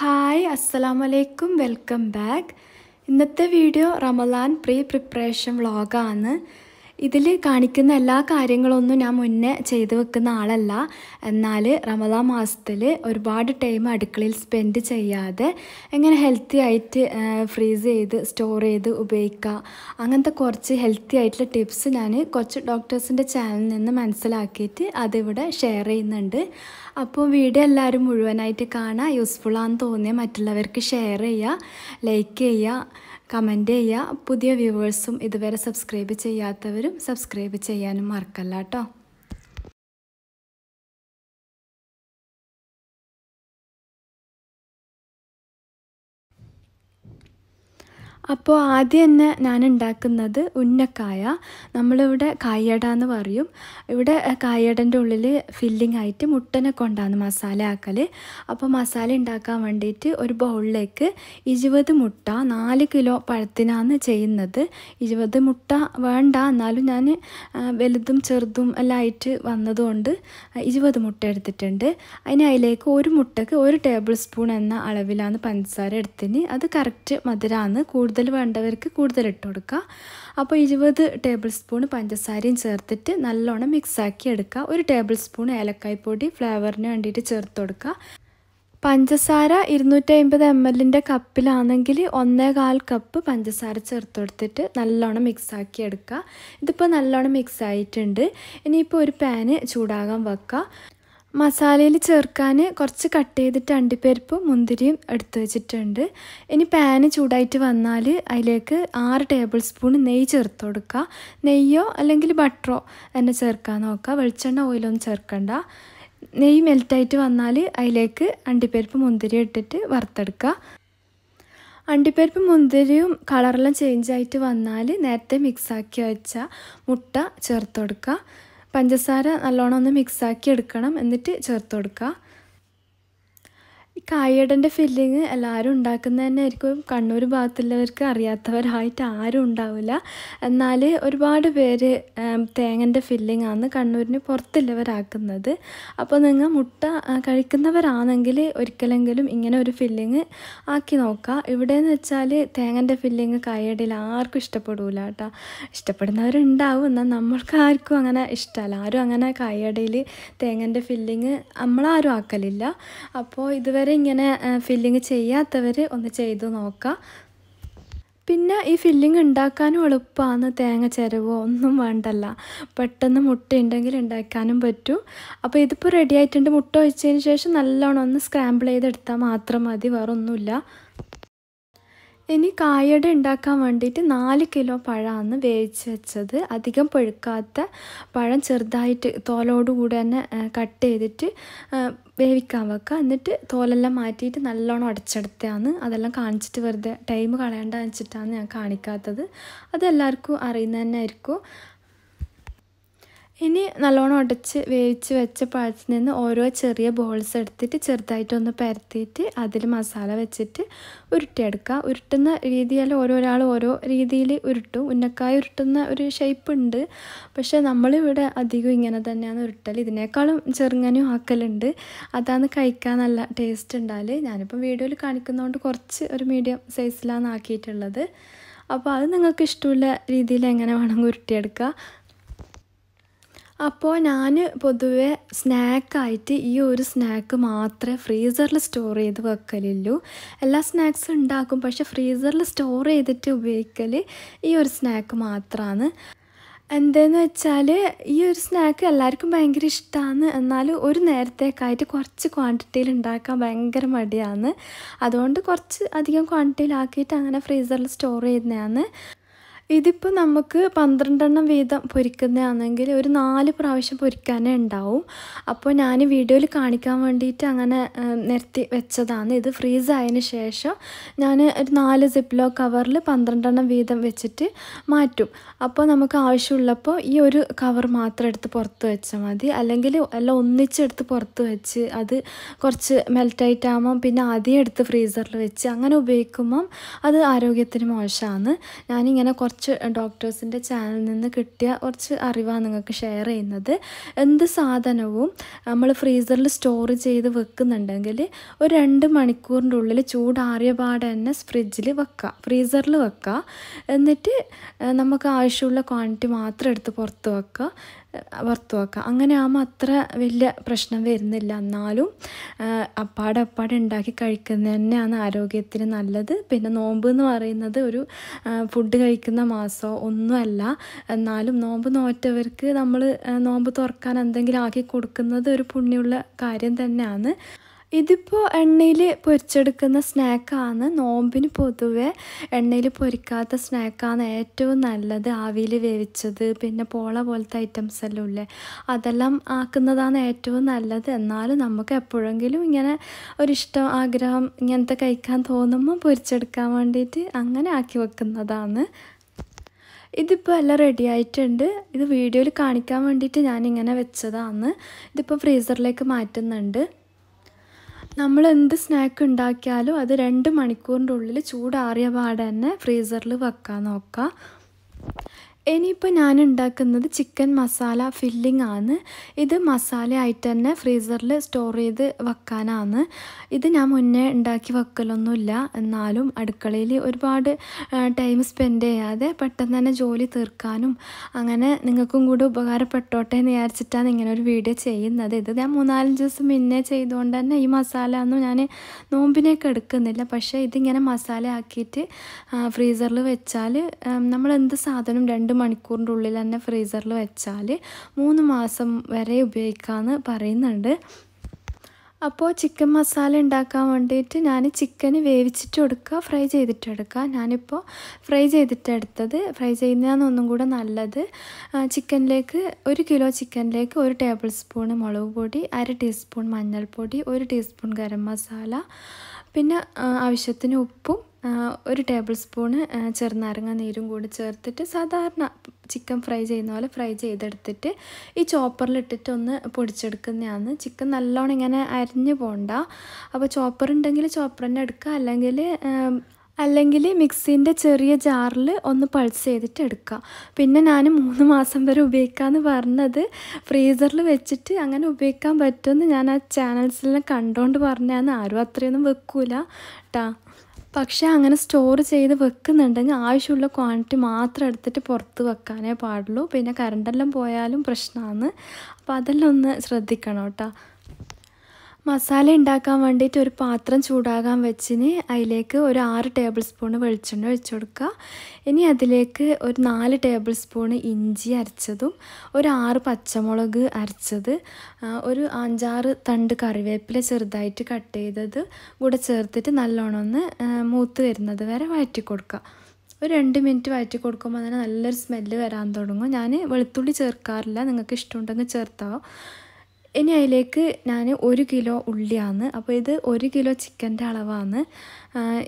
hi വലൈക്കും welcome back ഇന്നത്തെ video Ramadan pre preparation വ്ളോഗാണ് ഇതിൽ കാണിക്കുന്ന എല്ലാ കാര്യങ്ങളൊന്നും ഞാൻ മുന്നേ ചെയ്തു വെക്കുന്ന ആളല്ല എന്നാൽ റമദാ മാസത്തിൽ ഒരുപാട് ടൈം അടുക്കളയിൽ സ്പെൻഡ് ചെയ്യാതെ എങ്ങനെ ഹെൽത്തി ആയിട്ട് ഫ്രീസ് ചെയ്ത് സ്റ്റോർ ചെയ്ത് ഉപയോഗിക്കുക അങ്ങനത്തെ കുറച്ച് ഹെൽത്തി ആയിട്ടുള്ള ടിപ്സ് ഞാൻ കുറച്ച് ഡോക്ടേഴ്സിൻ്റെ ചാനലിൽ നിന്ന് മനസ്സിലാക്കിയിട്ട് അതിവിടെ ഷെയർ ചെയ്യുന്നുണ്ട് അപ്പോൾ വീഡിയോ എല്ലാവരും മുഴുവനായിട്ട് കാണാൻ യൂസ്ഫുള്ളാന്ന് തോന്നിയാൽ മറ്റുള്ളവർക്ക് ഷെയർ ചെയ്യുക ലൈക്ക് ചെയ്യുക കമൻറ്റ് ചെയ്യുക പുതിയ വ്യൂവേഴ്സും ഇതുവരെ സബ്സ്ക്രൈബ് ചെയ്യാത്തവരും സബ്സ്ക്രൈബ് ചെയ്യാനും മറക്കല്ല കേട്ടോ അപ്പോൾ ആദ്യം തന്നെ ഞാൻ ഉണ്ടാക്കുന്നത് ഉന്നക്കായ നമ്മളിവിടെ കായട എന്ന് പറയും ഇവിടെ കായടൻ്റെ ഉള്ളിൽ ഫില്ലിംഗ് ആയിട്ട് മുട്ടനെ കൊണ്ടാണ് മസാല ആക്കൽ അപ്പോൾ മസാല ഉണ്ടാക്കാൻ വേണ്ടിയിട്ട് ഒരു ബൗളിലേക്ക് ഇരുപത് മുട്ട നാല് കിലോ പഴത്തിനാണ് ചെയ്യുന്നത് ഇരുപത് മുട്ട വേണ്ട എന്നാലും ഞാൻ വലുതും ചെറുതും എല്ലാം ആയിട്ട് വന്നതുകൊണ്ട് ഇരുപത് മുട്ട എടുത്തിട്ടുണ്ട് അതിന് അതിലേക്ക് ഒരു മുട്ടക്ക് ഒരു ടേബിൾ സ്പൂൺ എന്ന അളവിലാണ് പഞ്ചസാര എടുത്തിന് അത് കറക്റ്റ് മധുരമാണ് കൂടുതൽ വേണ്ടവർക്ക് കൂടുതൽ ഇട്ട് കൊടുക്കുക അപ്പോൾ ഇരുപത് ടേബിൾ സ്പൂൺ പഞ്ചസാരയും ചേർത്തിട്ട് നല്ലോണം മിക്സാക്കി എടുക്കുക ഒരു ടേബിൾ സ്പൂൺ ഏലക്കായ്പൊടി ഫ്ലേവറിന് വേണ്ടിയിട്ട് ചേർത്ത് കൊടുക്കുക പഞ്ചസാര ഇരുന്നൂറ്റി അമ്പത് എം എല്ലിൻ്റെ കപ്പിലാണെങ്കിൽ കാൽ കപ്പ് പഞ്ചസാര ചേർത്ത് കൊടുത്തിട്ട് നല്ലോണം മിക്സാക്കി എടുക്കുക ഇതിപ്പോൾ നല്ലോണം മിക്സ് ആയിട്ടുണ്ട് ഇനിയിപ്പോൾ ഒരു പാന് ചൂടാകാൻ വെക്കുക മസാലയിൽ ചേർക്കാൻ കുറച്ച് കട്ട് ചെയ്തിട്ട് അണ്ടിപ്പരിപ്പും മുന്തിരിയും എടുത്തു വെച്ചിട്ടുണ്ട് ഇനി പാന് ചൂടായിട്ട് വന്നാൽ അതിലേക്ക് ആറ് ടേബിൾ സ്പൂൺ നെയ്യ് ചേർത്ത് കൊടുക്കുക നെയ്യോ അല്ലെങ്കിൽ ബട്ടറോ തന്നെ ചേർക്കാൻ നോക്കുക വെളിച്ചെണ്ണ ഓയിലൊന്നും ചേർക്കണ്ട നെയ്യ് മെൽറ്റായിട്ട് വന്നാൽ അതിലേക്ക് അണ്ടിപ്പരിപ്പ് മുന്തിരി ഇട്ടിട്ട് വറുത്തെടുക്കുക അണ്ടിപ്പരിപ്പ് മുന്തിരിയും കളറെല്ലാം ചേഞ്ച് ആയിട്ട് വന്നാൽ നേരത്തെ മിക്സാക്കി വെച്ച മുട്ട ചേർത്ത് കൊടുക്കുക പഞ്ചസാര നല്ലോണം ഒന്ന് മിക്സാക്കി എടുക്കണം എന്നിട്ട് ചേർത്ത് കൊടുക്കുക ഈ കായടൻ്റെ ഫില്ലിങ് എല്ലാവരും ഉണ്ടാക്കുന്നത് തന്നെ ആയിരിക്കും കണ്ണൂർ ഭാഗത്തുള്ളവർക്ക് അറിയാത്തവരായിട്ട് ആരും ഉണ്ടാവില്ല എന്നാൽ ഒരുപാട് പേര് തേങ്ങൻ്റെ ഫില്ലിംഗ് ആണ് കണ്ണൂരിന് പുറത്തുള്ളവരാക്കുന്നത് അപ്പോൾ നിങ്ങൾ മുട്ട കഴിക്കുന്നവരാണെങ്കിൽ ഒരിക്കലെങ്കിലും ഇങ്ങനെ ഒരു ഫില്ലിങ് ആക്കി നോക്കുക ഇവിടെയെന്ന് വെച്ചാൽ തേങ്ങൻ്റെ ഫില്ലിങ് കായടയിൽ ആർക്കും ഇഷ്ടപ്പെടില്ല കേട്ടോ ഇഷ്ടപ്പെടുന്നവരുണ്ടാവും എന്നാൽ നമ്മൾക്ക് ആർക്കും അങ്ങനെ ഇഷ്ടമല്ല ആരും അങ്ങനെ കായടയിൽ തേങ്ങൻ്റെ ഫില്ലിങ് നമ്മളാരും ആക്കലില്ല അപ്പോൾ ഇതുവരെ ഇതുവരെ ഇങ്ങനെ ഫില്ലിങ് ചെയ്യാത്തവർ ഒന്ന് ചെയ്ത് നോക്കാം പിന്നെ ഈ ഫില്ലിങ് ഉണ്ടാക്കാനും എളുപ്പമാണ് തേങ്ങ ചിരവോ ഒന്നും വേണ്ടല്ല പെട്ടെന്ന് മുട്ട ഉണ്ടെങ്കിൽ ഉണ്ടാക്കാനും പറ്റും അപ്പോൾ ഇതിപ്പോൾ റെഡി ആയിട്ടുണ്ട് മുട്ട ഒഴിച്ചതിന് ശേഷം നല്ലോണം ഒന്ന് സ്ക്രാമ്പിൾ ചെയ്തെടുത്താൽ മാത്രം മതി വേറൊന്നുമില്ല ഇനി കായട ഉണ്ടാക്കാൻ വേണ്ടിയിട്ട് നാല് കിലോ പഴമാണ് വേവിച്ച് വെച്ചത് അധികം പഴുക്കാത്ത പഴം ചെറുതായിട്ട് തോലോടുകൂടി തന്നെ കട്ട് ചെയ്തിട്ട് വേവിക്കാൻ വെക്കുക എന്നിട്ട് തോലെല്ലാം മാറ്റിയിട്ട് നല്ലോണം അടച്ചെടുത്തതാണ് അതെല്ലാം കാണിച്ചിട്ട് വെറുതെ ടൈം കളയണ്ട വെച്ചിട്ടാണ് ഞാൻ കാണിക്കാത്തത് അതെല്ലാവർക്കും അറിയുന്നതന്നെ ആയിരിക്കും ഇനി നല്ലോണം ഉടച്ച് വേവിച്ച് വെച്ച പഴത്തിൽ നിന്ന് ഓരോ ചെറിയ ബോൾസ് എടുത്തിട്ട് ചെറുതായിട്ടൊന്ന് പരത്തിയിട്ട് അതിൽ മസാല വെച്ചിട്ട് ഉരുട്ടിയെടുക്കുക ഉരുട്ടുന്ന രീതിയിൽ ഓരോരാൾ ഓരോ രീതിയിൽ ഉരുട്ടും ഉന്നക്കായ ഉരുട്ടുന്ന ഒരു ഷേപ്പ് ഉണ്ട് പക്ഷേ നമ്മളിവിടെ അധികം ഇങ്ങനെ തന്നെയാണ് ഉരുട്ടൽ ഇതിനേക്കാളും ചെറുങ്ങനും ആക്കലുണ്ട് അതാണ് കഴിക്കാൻ നല്ല ടേസ്റ്റ് ഉണ്ടാൽ ഞാനിപ്പോൾ വീഡിയോയിൽ കാണിക്കുന്നതുകൊണ്ട് കുറച്ച് ഒരു മീഡിയം സൈസിലാണ് ആക്കിയിട്ടുള്ളത് അപ്പോൾ അത് നിങ്ങൾക്ക് ഇഷ്ടമുള്ള രീതിയിൽ എങ്ങനെ വേണമെങ്കിൽ ഉരുട്ടിയെടുക്കുക അപ്പോൾ ഞാൻ പൊതുവെ സ്നാക്കായിട്ട് ഈ ഒരു സ്നാക്ക് മാത്രമേ ഫ്രീസറിൽ സ്റ്റോർ ചെയ്ത് വെക്കലുള്ളൂ എല്ലാ സ്നാക്സും ഉണ്ടാക്കും പക്ഷേ ഫ്രീസറിൽ സ്റ്റോർ ചെയ്തിട്ട് ഉപയോഗിക്കൽ ഈ ഒരു സ്നാക്ക് മാത്രമാണ് എന്താന്ന് വെച്ചാൽ ഈ ഒരു സ്നാക്ക് എല്ലാവർക്കും ഭയങ്കര ഇഷ്ടമാണ് എന്നാലും ഒരു നേരത്തേക്കായിട്ട് കുറച്ച് ക്വാണ്ടിറ്റിയിൽ ഉണ്ടാക്കാൻ ഭയങ്കര മടിയാണ് അതുകൊണ്ട് കുറച്ച് അധികം ക്വാണ്ടിറ്റിയിലാക്കിയിട്ട് അങ്ങനെ ഫ്രീസറിൽ സ്റ്റോർ ചെയ്യുന്നതാണ് ഇതിപ്പോൾ നമുക്ക് പന്ത്രണ്ടെണ്ണം വീതം പൊരിക്കുന്നതാണെങ്കിൽ ഒരു നാല് പ്രാവശ്യം പൊരിക്കാനേ ഉണ്ടാവും അപ്പോൾ ഞാൻ വീഡിയോയിൽ കാണിക്കാൻ വേണ്ടിയിട്ട് അങ്ങനെ നിർത്തി വെച്ചതാണ് ഇത് ഫ്രീസ് ആയതിന് ശേഷം ഞാൻ ഒരു നാല് സിപ്ലോ കവറിൽ പന്ത്രണ്ടെണ്ണം വീതം വെച്ചിട്ട് മാറ്റും അപ്പോൾ നമുക്ക് ആവശ്യമുള്ളപ്പോൾ ഈ ഒരു കവർ മാത്രം എടുത്ത് പുറത്ത് വെച്ചാൽ മതി അല്ലെങ്കിൽ എല്ലാം ഒന്നിച്ചെടുത്ത് പുറത്ത് വെച്ച് അത് കുറച്ച് മെൽറ്റായിട്ടാകുമ്പം പിന്നെ ആദ്യം എടുത്ത് ഫ്രീസറിൽ വെച്ച് അങ്ങനെ ഉപയോഗിക്കുമ്പം അത് ആരോഗ്യത്തിന് മോശമാണ് ഞാനിങ്ങനെ കുറച്ച് കുറച്ച് ഡോക്ടേഴ്സിൻ്റെ ചാനലിൽ നിന്ന് കിട്ടിയ കുറച്ച് അറിവാണ് നിങ്ങൾക്ക് ഷെയർ ചെയ്യുന്നത് എന്ത് സാധനവും നമ്മൾ ഫ്രീസറിൽ സ്റ്റോർ ചെയ്ത് വെക്കുന്നുണ്ടെങ്കിൽ ഒരു രണ്ട് മണിക്കൂറിൻ്റെ ഉള്ളിൽ ചൂടാറിയ പാടെ തന്നെ ഫ്രിഡ്ജിൽ വെക്കുക ഫ്രീസറിൽ വെക്കുക എന്നിട്ട് നമുക്ക് ആവശ്യമുള്ള ക്വാണ്ടിറ്റി മാത്രം എടുത്ത് പുറത്ത് വെക്കുക വറുത്ത് അങ്ങനെ ആകുമ്പോൾ അത്ര വലിയ പ്രശ്നം വരുന്നില്ല എന്നാലും അപ്പാടെ അപ്പാടെ ഉണ്ടാക്കി കഴിക്കുന്നത് തന്നെയാണ് ആരോഗ്യത്തിന് നല്ലത് പിന്നെ നോമ്പ് എന്ന് പറയുന്നത് ഒരു ഫുഡ് കഴിക്കുന്ന മാസമോ ഒന്നുമല്ല എന്നാലും നോമ്പ് നോറ്റവർക്ക് നമ്മൾ നോമ്പ് തുറക്കാൻ എന്തെങ്കിലും ആക്കി കൊടുക്കുന്നത് ഒരു പുണ്യമുള്ള കാര്യം തന്നെയാണ് ഇതിപ്പോൾ എണ്ണയിൽ പൊരിച്ചെടുക്കുന്ന സ്നാക്കാണ് നോമ്പിന് പൊതുവെ എണ്ണയിൽ പൊരിക്കാത്ത സ്നാക്കാണ് ഏറ്റവും നല്ലത് ആവിയിൽ വേവിച്ചത് പിന്നെ പോള പോലത്തെ ഐറ്റംസ് എല്ലാം ഇല്ലേ അതെല്ലാം ആക്കുന്നതാണ് ഏറ്റവും നല്ലത് എന്നാലും നമുക്ക് എപ്പോഴെങ്കിലും ഇങ്ങനെ ഒരിഷ്ടം ആഗ്രഹം ഇങ്ങനത്തെ കഴിക്കാൻ തോന്നുമ്പോൾ പൊരിച്ചെടുക്കാൻ വേണ്ടിയിട്ട് അങ്ങനെ ആക്കി വെക്കുന്നതാണ് ഇതിപ്പോൾ എല്ലാം റെഡി ആയിട്ടുണ്ട് ഇത് വീഡിയോയിൽ കാണിക്കാൻ വേണ്ടിയിട്ട് ഞാനിങ്ങനെ വെച്ചതാണ് ഇതിപ്പോൾ ഫ്രീസറിലേക്ക് മാറ്റുന്നുണ്ട് നമ്മൾ എന്ത് സ്നാക്ക് ഉണ്ടാക്കിയാലും അത് രണ്ട് മണിക്കൂറിൻ്റെ ഉള്ളിൽ ചൂടാറിയ പാടെ തന്നെ ഫ്രീസറിൽ വെക്കാൻ നോക്കുക ഇനിയിപ്പോൾ ഞാൻ ഉണ്ടാക്കുന്നത് ചിക്കൻ മസാല ഫില്ലിംഗ് ആണ് ഇത് മസാല ആയിട്ട് തന്നെ ഫ്രീസറിൽ സ്റ്റോർ ചെയ്ത് വെക്കാനാണ് ഇത് ഞാൻ മുന്നേ ഉണ്ടാക്കി വെക്കലൊന്നുമില്ല എന്നാലും അടുക്കളയിൽ ഒരുപാട് ടൈം സ്പെൻഡ് ചെയ്യാതെ പെട്ടെന്ന് തന്നെ ജോലി തീർക്കാനും അങ്ങനെ നിങ്ങൾക്കും കൂടി ഉപകാരപ്പെട്ടോട്ടെ എന്ന് വിചാരിച്ചിട്ടാണ് ഇങ്ങനെ ഒരു വീഡിയോ ചെയ്യുന്നത് ഇത് ഞാൻ മൂന്നാലഞ്ച് ദിവസം മുന്നേ ചെയ്തുകൊണ്ട് തന്നെ ഈ മസാല ഒന്നും ഞാൻ നോമ്പിനേക്ക് എടുക്കുന്നില്ല പക്ഷേ ഇതിങ്ങനെ മസാല ആക്കിയിട്ട് ഫ്രീസറിൽ വെച്ചാൽ നമ്മൾ എന്ത് സാധനം രണ്ട് മണിക്കൂറിൻ്റെ ഉള്ളിൽ തന്നെ ഫ്രീസറിൽ വെച്ചാൽ മൂന്ന് മാസം വരെ ഉപയോഗിക്കാമെന്ന് പറയുന്നുണ്ട് അപ്പോൾ ചിക്കൻ മസാല ഉണ്ടാക്കാൻ വേണ്ടിയിട്ട് ഞാൻ ചിക്കന് വേവിച്ചിട്ട് എടുക്കുക ഫ്രൈ ചെയ്തിട്ട് എടുക്കുക ഞാനിപ്പോൾ ഫ്രൈ ചെയ്തിട്ട് ഫ്രൈ ചെയ്യുന്നതാണ് ഒന്നും കൂടെ നല്ലത് ചിക്കനിലേക്ക് ഒരു കിലോ ചിക്കനിലേക്ക് ഒരു ടേബിൾ സ്പൂൺ മുളക് പൊടി അര ടീസ്പൂൺ മഞ്ഞൾപ്പൊടി ഒരു ടീസ്പൂൺ ഗരം മസാല പിന്നെ ആവശ്യത്തിന് ഉപ്പും ഒരു ടേബിൾ സ്പൂണ് ചെറുനാരങ്ങ നീരും കൂടി ചേർത്തിട്ട് സാധാരണ ചിക്കൻ ഫ്രൈ ചെയ്യുന്ന പോലെ ഫ്രൈ ചെയ്തെടുത്തിട്ട് ഈ ചോപ്പറിലിട്ടിട്ട് ഒന്ന് പൊടിച്ചെടുക്കുന്നതാണ് ചിക്കൻ നല്ലോണം ഇങ്ങനെ അരിഞ്ഞു പോകണ്ട അപ്പോൾ ചോപ്പർ ഉണ്ടെങ്കിൽ ചോപ്പർ തന്നെ എടുക്കുക അല്ലെങ്കിൽ അല്ലെങ്കിൽ മിക്സിൻ്റെ ചെറിയ ജാറിൽ ഒന്ന് പൾസ് ചെയ്തിട്ട് എടുക്കുക പിന്നെ ഞാൻ മൂന്ന് മാസം വരെ ഉപയോഗിക്കാമെന്ന് പറഞ്ഞത് ഫ്രീസറിൽ വെച്ചിട്ട് അങ്ങനെ ഉപയോഗിക്കാൻ പറ്റുമെന്ന് ഞാൻ ആ ചാനൽസിലെ കണ്ടുകൊണ്ട് പറഞ്ഞാന്ന് ആരും അത്രയൊന്നും വെക്കൂല കേട്ടാ പക്ഷേ അങ്ങനെ സ്റ്റോർ ചെയ്ത് വെക്കുന്നുണ്ടെങ്കിൽ ആവശ്യമുള്ള ക്വാണ്ടിറ്റി മാത്രം എടുത്തിട്ട് പുറത്ത് വെക്കാനേ പാടുള്ളൂ പിന്നെ കറണ്ടെല്ലാം പോയാലും പ്രശ്നമാണ് അപ്പോൾ അതെല്ലാം ഒന്ന് ശ്രദ്ധിക്കണം കേട്ടോ മസാല ഉണ്ടാക്കാൻ വേണ്ടിയിട്ട് ഒരു പാത്രം ചൂടാകാൻ വെച്ചിന് അതിലേക്ക് ഒരു ആറ് ടേബിൾ സ്പൂൺ വെളിച്ചെണ്ണ ഒഴിച്ചു കൊടുക്കുക ഇനി അതിലേക്ക് ഒരു നാല് ടേബിൾ സ്പൂൺ ഇഞ്ചി അരച്ചതും ഒരു ആറ് പച്ചമുളക് അരച്ചത് ഒരു അഞ്ചാറ് തണ്ട് കറിവേപ്പില ചെറുതായിട്ട് കട്ട് ചെയ്തത് കൂടെ ചേർത്തിട്ട് നല്ലോണം ഒന്ന് മൂത്ത് വരുന്നത് വരെ വഴറ്റി കൊടുക്കുക ഒരു രണ്ട് മിനിറ്റ് വഴറ്റി കൊടുക്കുമ്പോൾ തന്നെ നല്ലൊരു സ്മെല്ല് വരാൻ തുടങ്ങും ഞാൻ വെളുത്തുള്ളി ചേർക്കാറില്ല നിങ്ങൾക്ക് ഇഷ്ടമുണ്ടെങ്കിൽ ചേർത്താവും ഇനി അതിലേക്ക് ഞാൻ ഒരു കിലോ ഉള്ളിയാണ് അപ്പോൾ ഇത് ഒരു കിലോ ചിക്കൻ്റെ അളവാണ്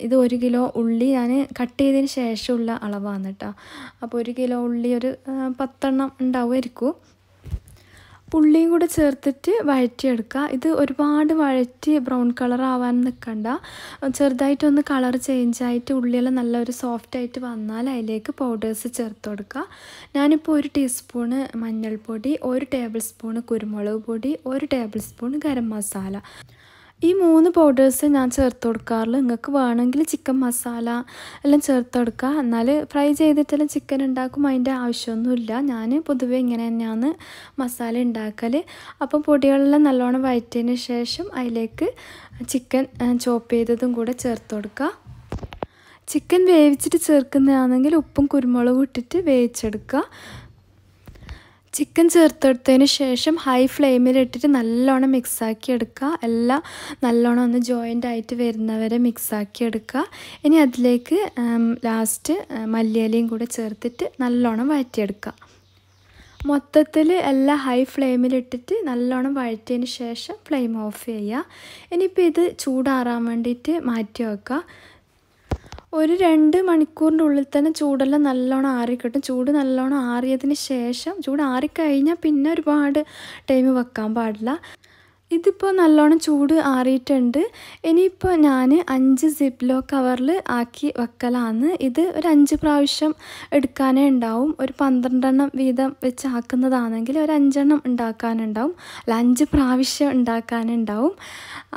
ഇത് ഒരു കിലോ ഉള്ളി ഞാൻ കട്ട് ചെയ്തതിന് ശേഷമുള്ള അളവാണ് കേട്ടോ അപ്പോൾ ഒരു കിലോ ഉള്ളി ഒരു പത്തെണ്ണം ഉണ്ടാവുമായിരിക്കും പുള്ളിയും കൂടെ ചേർത്തിട്ട് വഴറ്റിയെടുക്കുക ഇത് ഒരുപാട് വഴറ്റി ബ്രൗൺ കളർ ആവാൻ നിൽക്കണ്ട ചെറുതായിട്ടൊന്ന് കളർ ചേഞ്ചായിട്ട് ഉള്ളിയെല്ലാം നല്ലൊരു സോഫ്റ്റായിട്ട് വന്നാൽ അതിലേക്ക് പൗഡേഴ്സ് ചേർത്ത് കൊടുക്കുക ഞാനിപ്പോൾ ഒരു ടീസ്പൂണ് മഞ്ഞൾപ്പൊടി ഒരു ടേബിൾ സ്പൂണ് കുരുമുളക് പൊടി ഒരു ടേബിൾ സ്പൂൺ ഗരം മസാല ഈ മൂന്ന് പൗഡേഴ്സ് ഞാൻ ചേർത്ത് കൊടുക്കാറുള്ളൂ നിങ്ങൾക്ക് വേണമെങ്കിൽ ചിക്കൻ മസാല എല്ലാം ചേർത്ത് കൊടുക്കുക എന്നാൽ ഫ്രൈ ചെയ്തിട്ടെല്ലാം ചിക്കൻ ഉണ്ടാക്കും അതിൻ്റെ ആവശ്യമൊന്നുമില്ല ഞാൻ പൊതുവേ ഇങ്ങനെ തന്നെയാണ് മസാല ഉണ്ടാക്കൽ അപ്പം പൊടികളെല്ലാം നല്ലോണം വയറ്റിയതിന് ശേഷം അതിലേക്ക് ചിക്കൻ ചോപ്പ് ചെയ്തതും കൂടെ ചേർത്ത് കൊടുക്കുക ചിക്കൻ വേവിച്ചിട്ട് ചേർക്കുന്നതാണെങ്കിൽ ഉപ്പും കുരുമുളകും ഇട്ടിട്ട് വേവിച്ചെടുക്കുക ചിക്കൻ ചേർത്തെടുത്തതിന് ശേഷം ഹൈ ഫ്ലെയിമിലിട്ടിട്ട് നല്ലോണം മിക്സാക്കി എടുക്കുക എല്ലാം നല്ലോണം ഒന്ന് ജോയിൻ്റ് ആയിട്ട് വരുന്നവരെ മിക്സാക്കി എടുക്കുക ഇനി അതിലേക്ക് ലാസ്റ്റ് മല്ലിയലയും കൂടെ ചേർത്തിട്ട് നല്ലോണം വഴറ്റിയെടുക്കുക മൊത്തത്തിൽ എല്ലാം ഹൈ ഫ്ലെയിമിലിട്ടിട്ട് നല്ലോണം വഴറ്റിയതിന് ശേഷം ഫ്ലെയിം ഓഫ് ചെയ്യുക ഇനിയിപ്പോൾ ഇത് ചൂടാറാൻ വേണ്ടിയിട്ട് മാറ്റി വെക്കുക ഒരു രണ്ട് മണിക്കൂറിൻ്റെ ഉള്ളിൽ തന്നെ ചൂടെല്ലാം നല്ലോണം ആറിക്കിട്ടും ചൂട് നല്ലോണം ആറിയതിന് ശേഷം ചൂട് ആറിക്കഴിഞ്ഞാൽ പിന്നെ ഒരുപാട് ടൈം വെക്കാൻ പാടില്ല ഇതിപ്പോൾ നല്ലോണം ചൂട് ആറിയിട്ടുണ്ട് ഇനിയിപ്പോൾ ഞാൻ അഞ്ച് സിപ്ലോ കവറിൽ ആക്കി വെക്കലാണ് ഇത് ഒരു അഞ്ച് പ്രാവശ്യം എടുക്കാനേ ഉണ്ടാവും ഒരു പന്ത്രണ്ടെണ്ണം വീതം വെച്ച് ആക്കുന്നതാണെങ്കിൽ ഒരു അഞ്ചെണ്ണം ഉണ്ടാക്കാനുണ്ടാവും അല്ല അഞ്ച് പ്രാവശ്യം ഉണ്ടാക്കാനുണ്ടാവും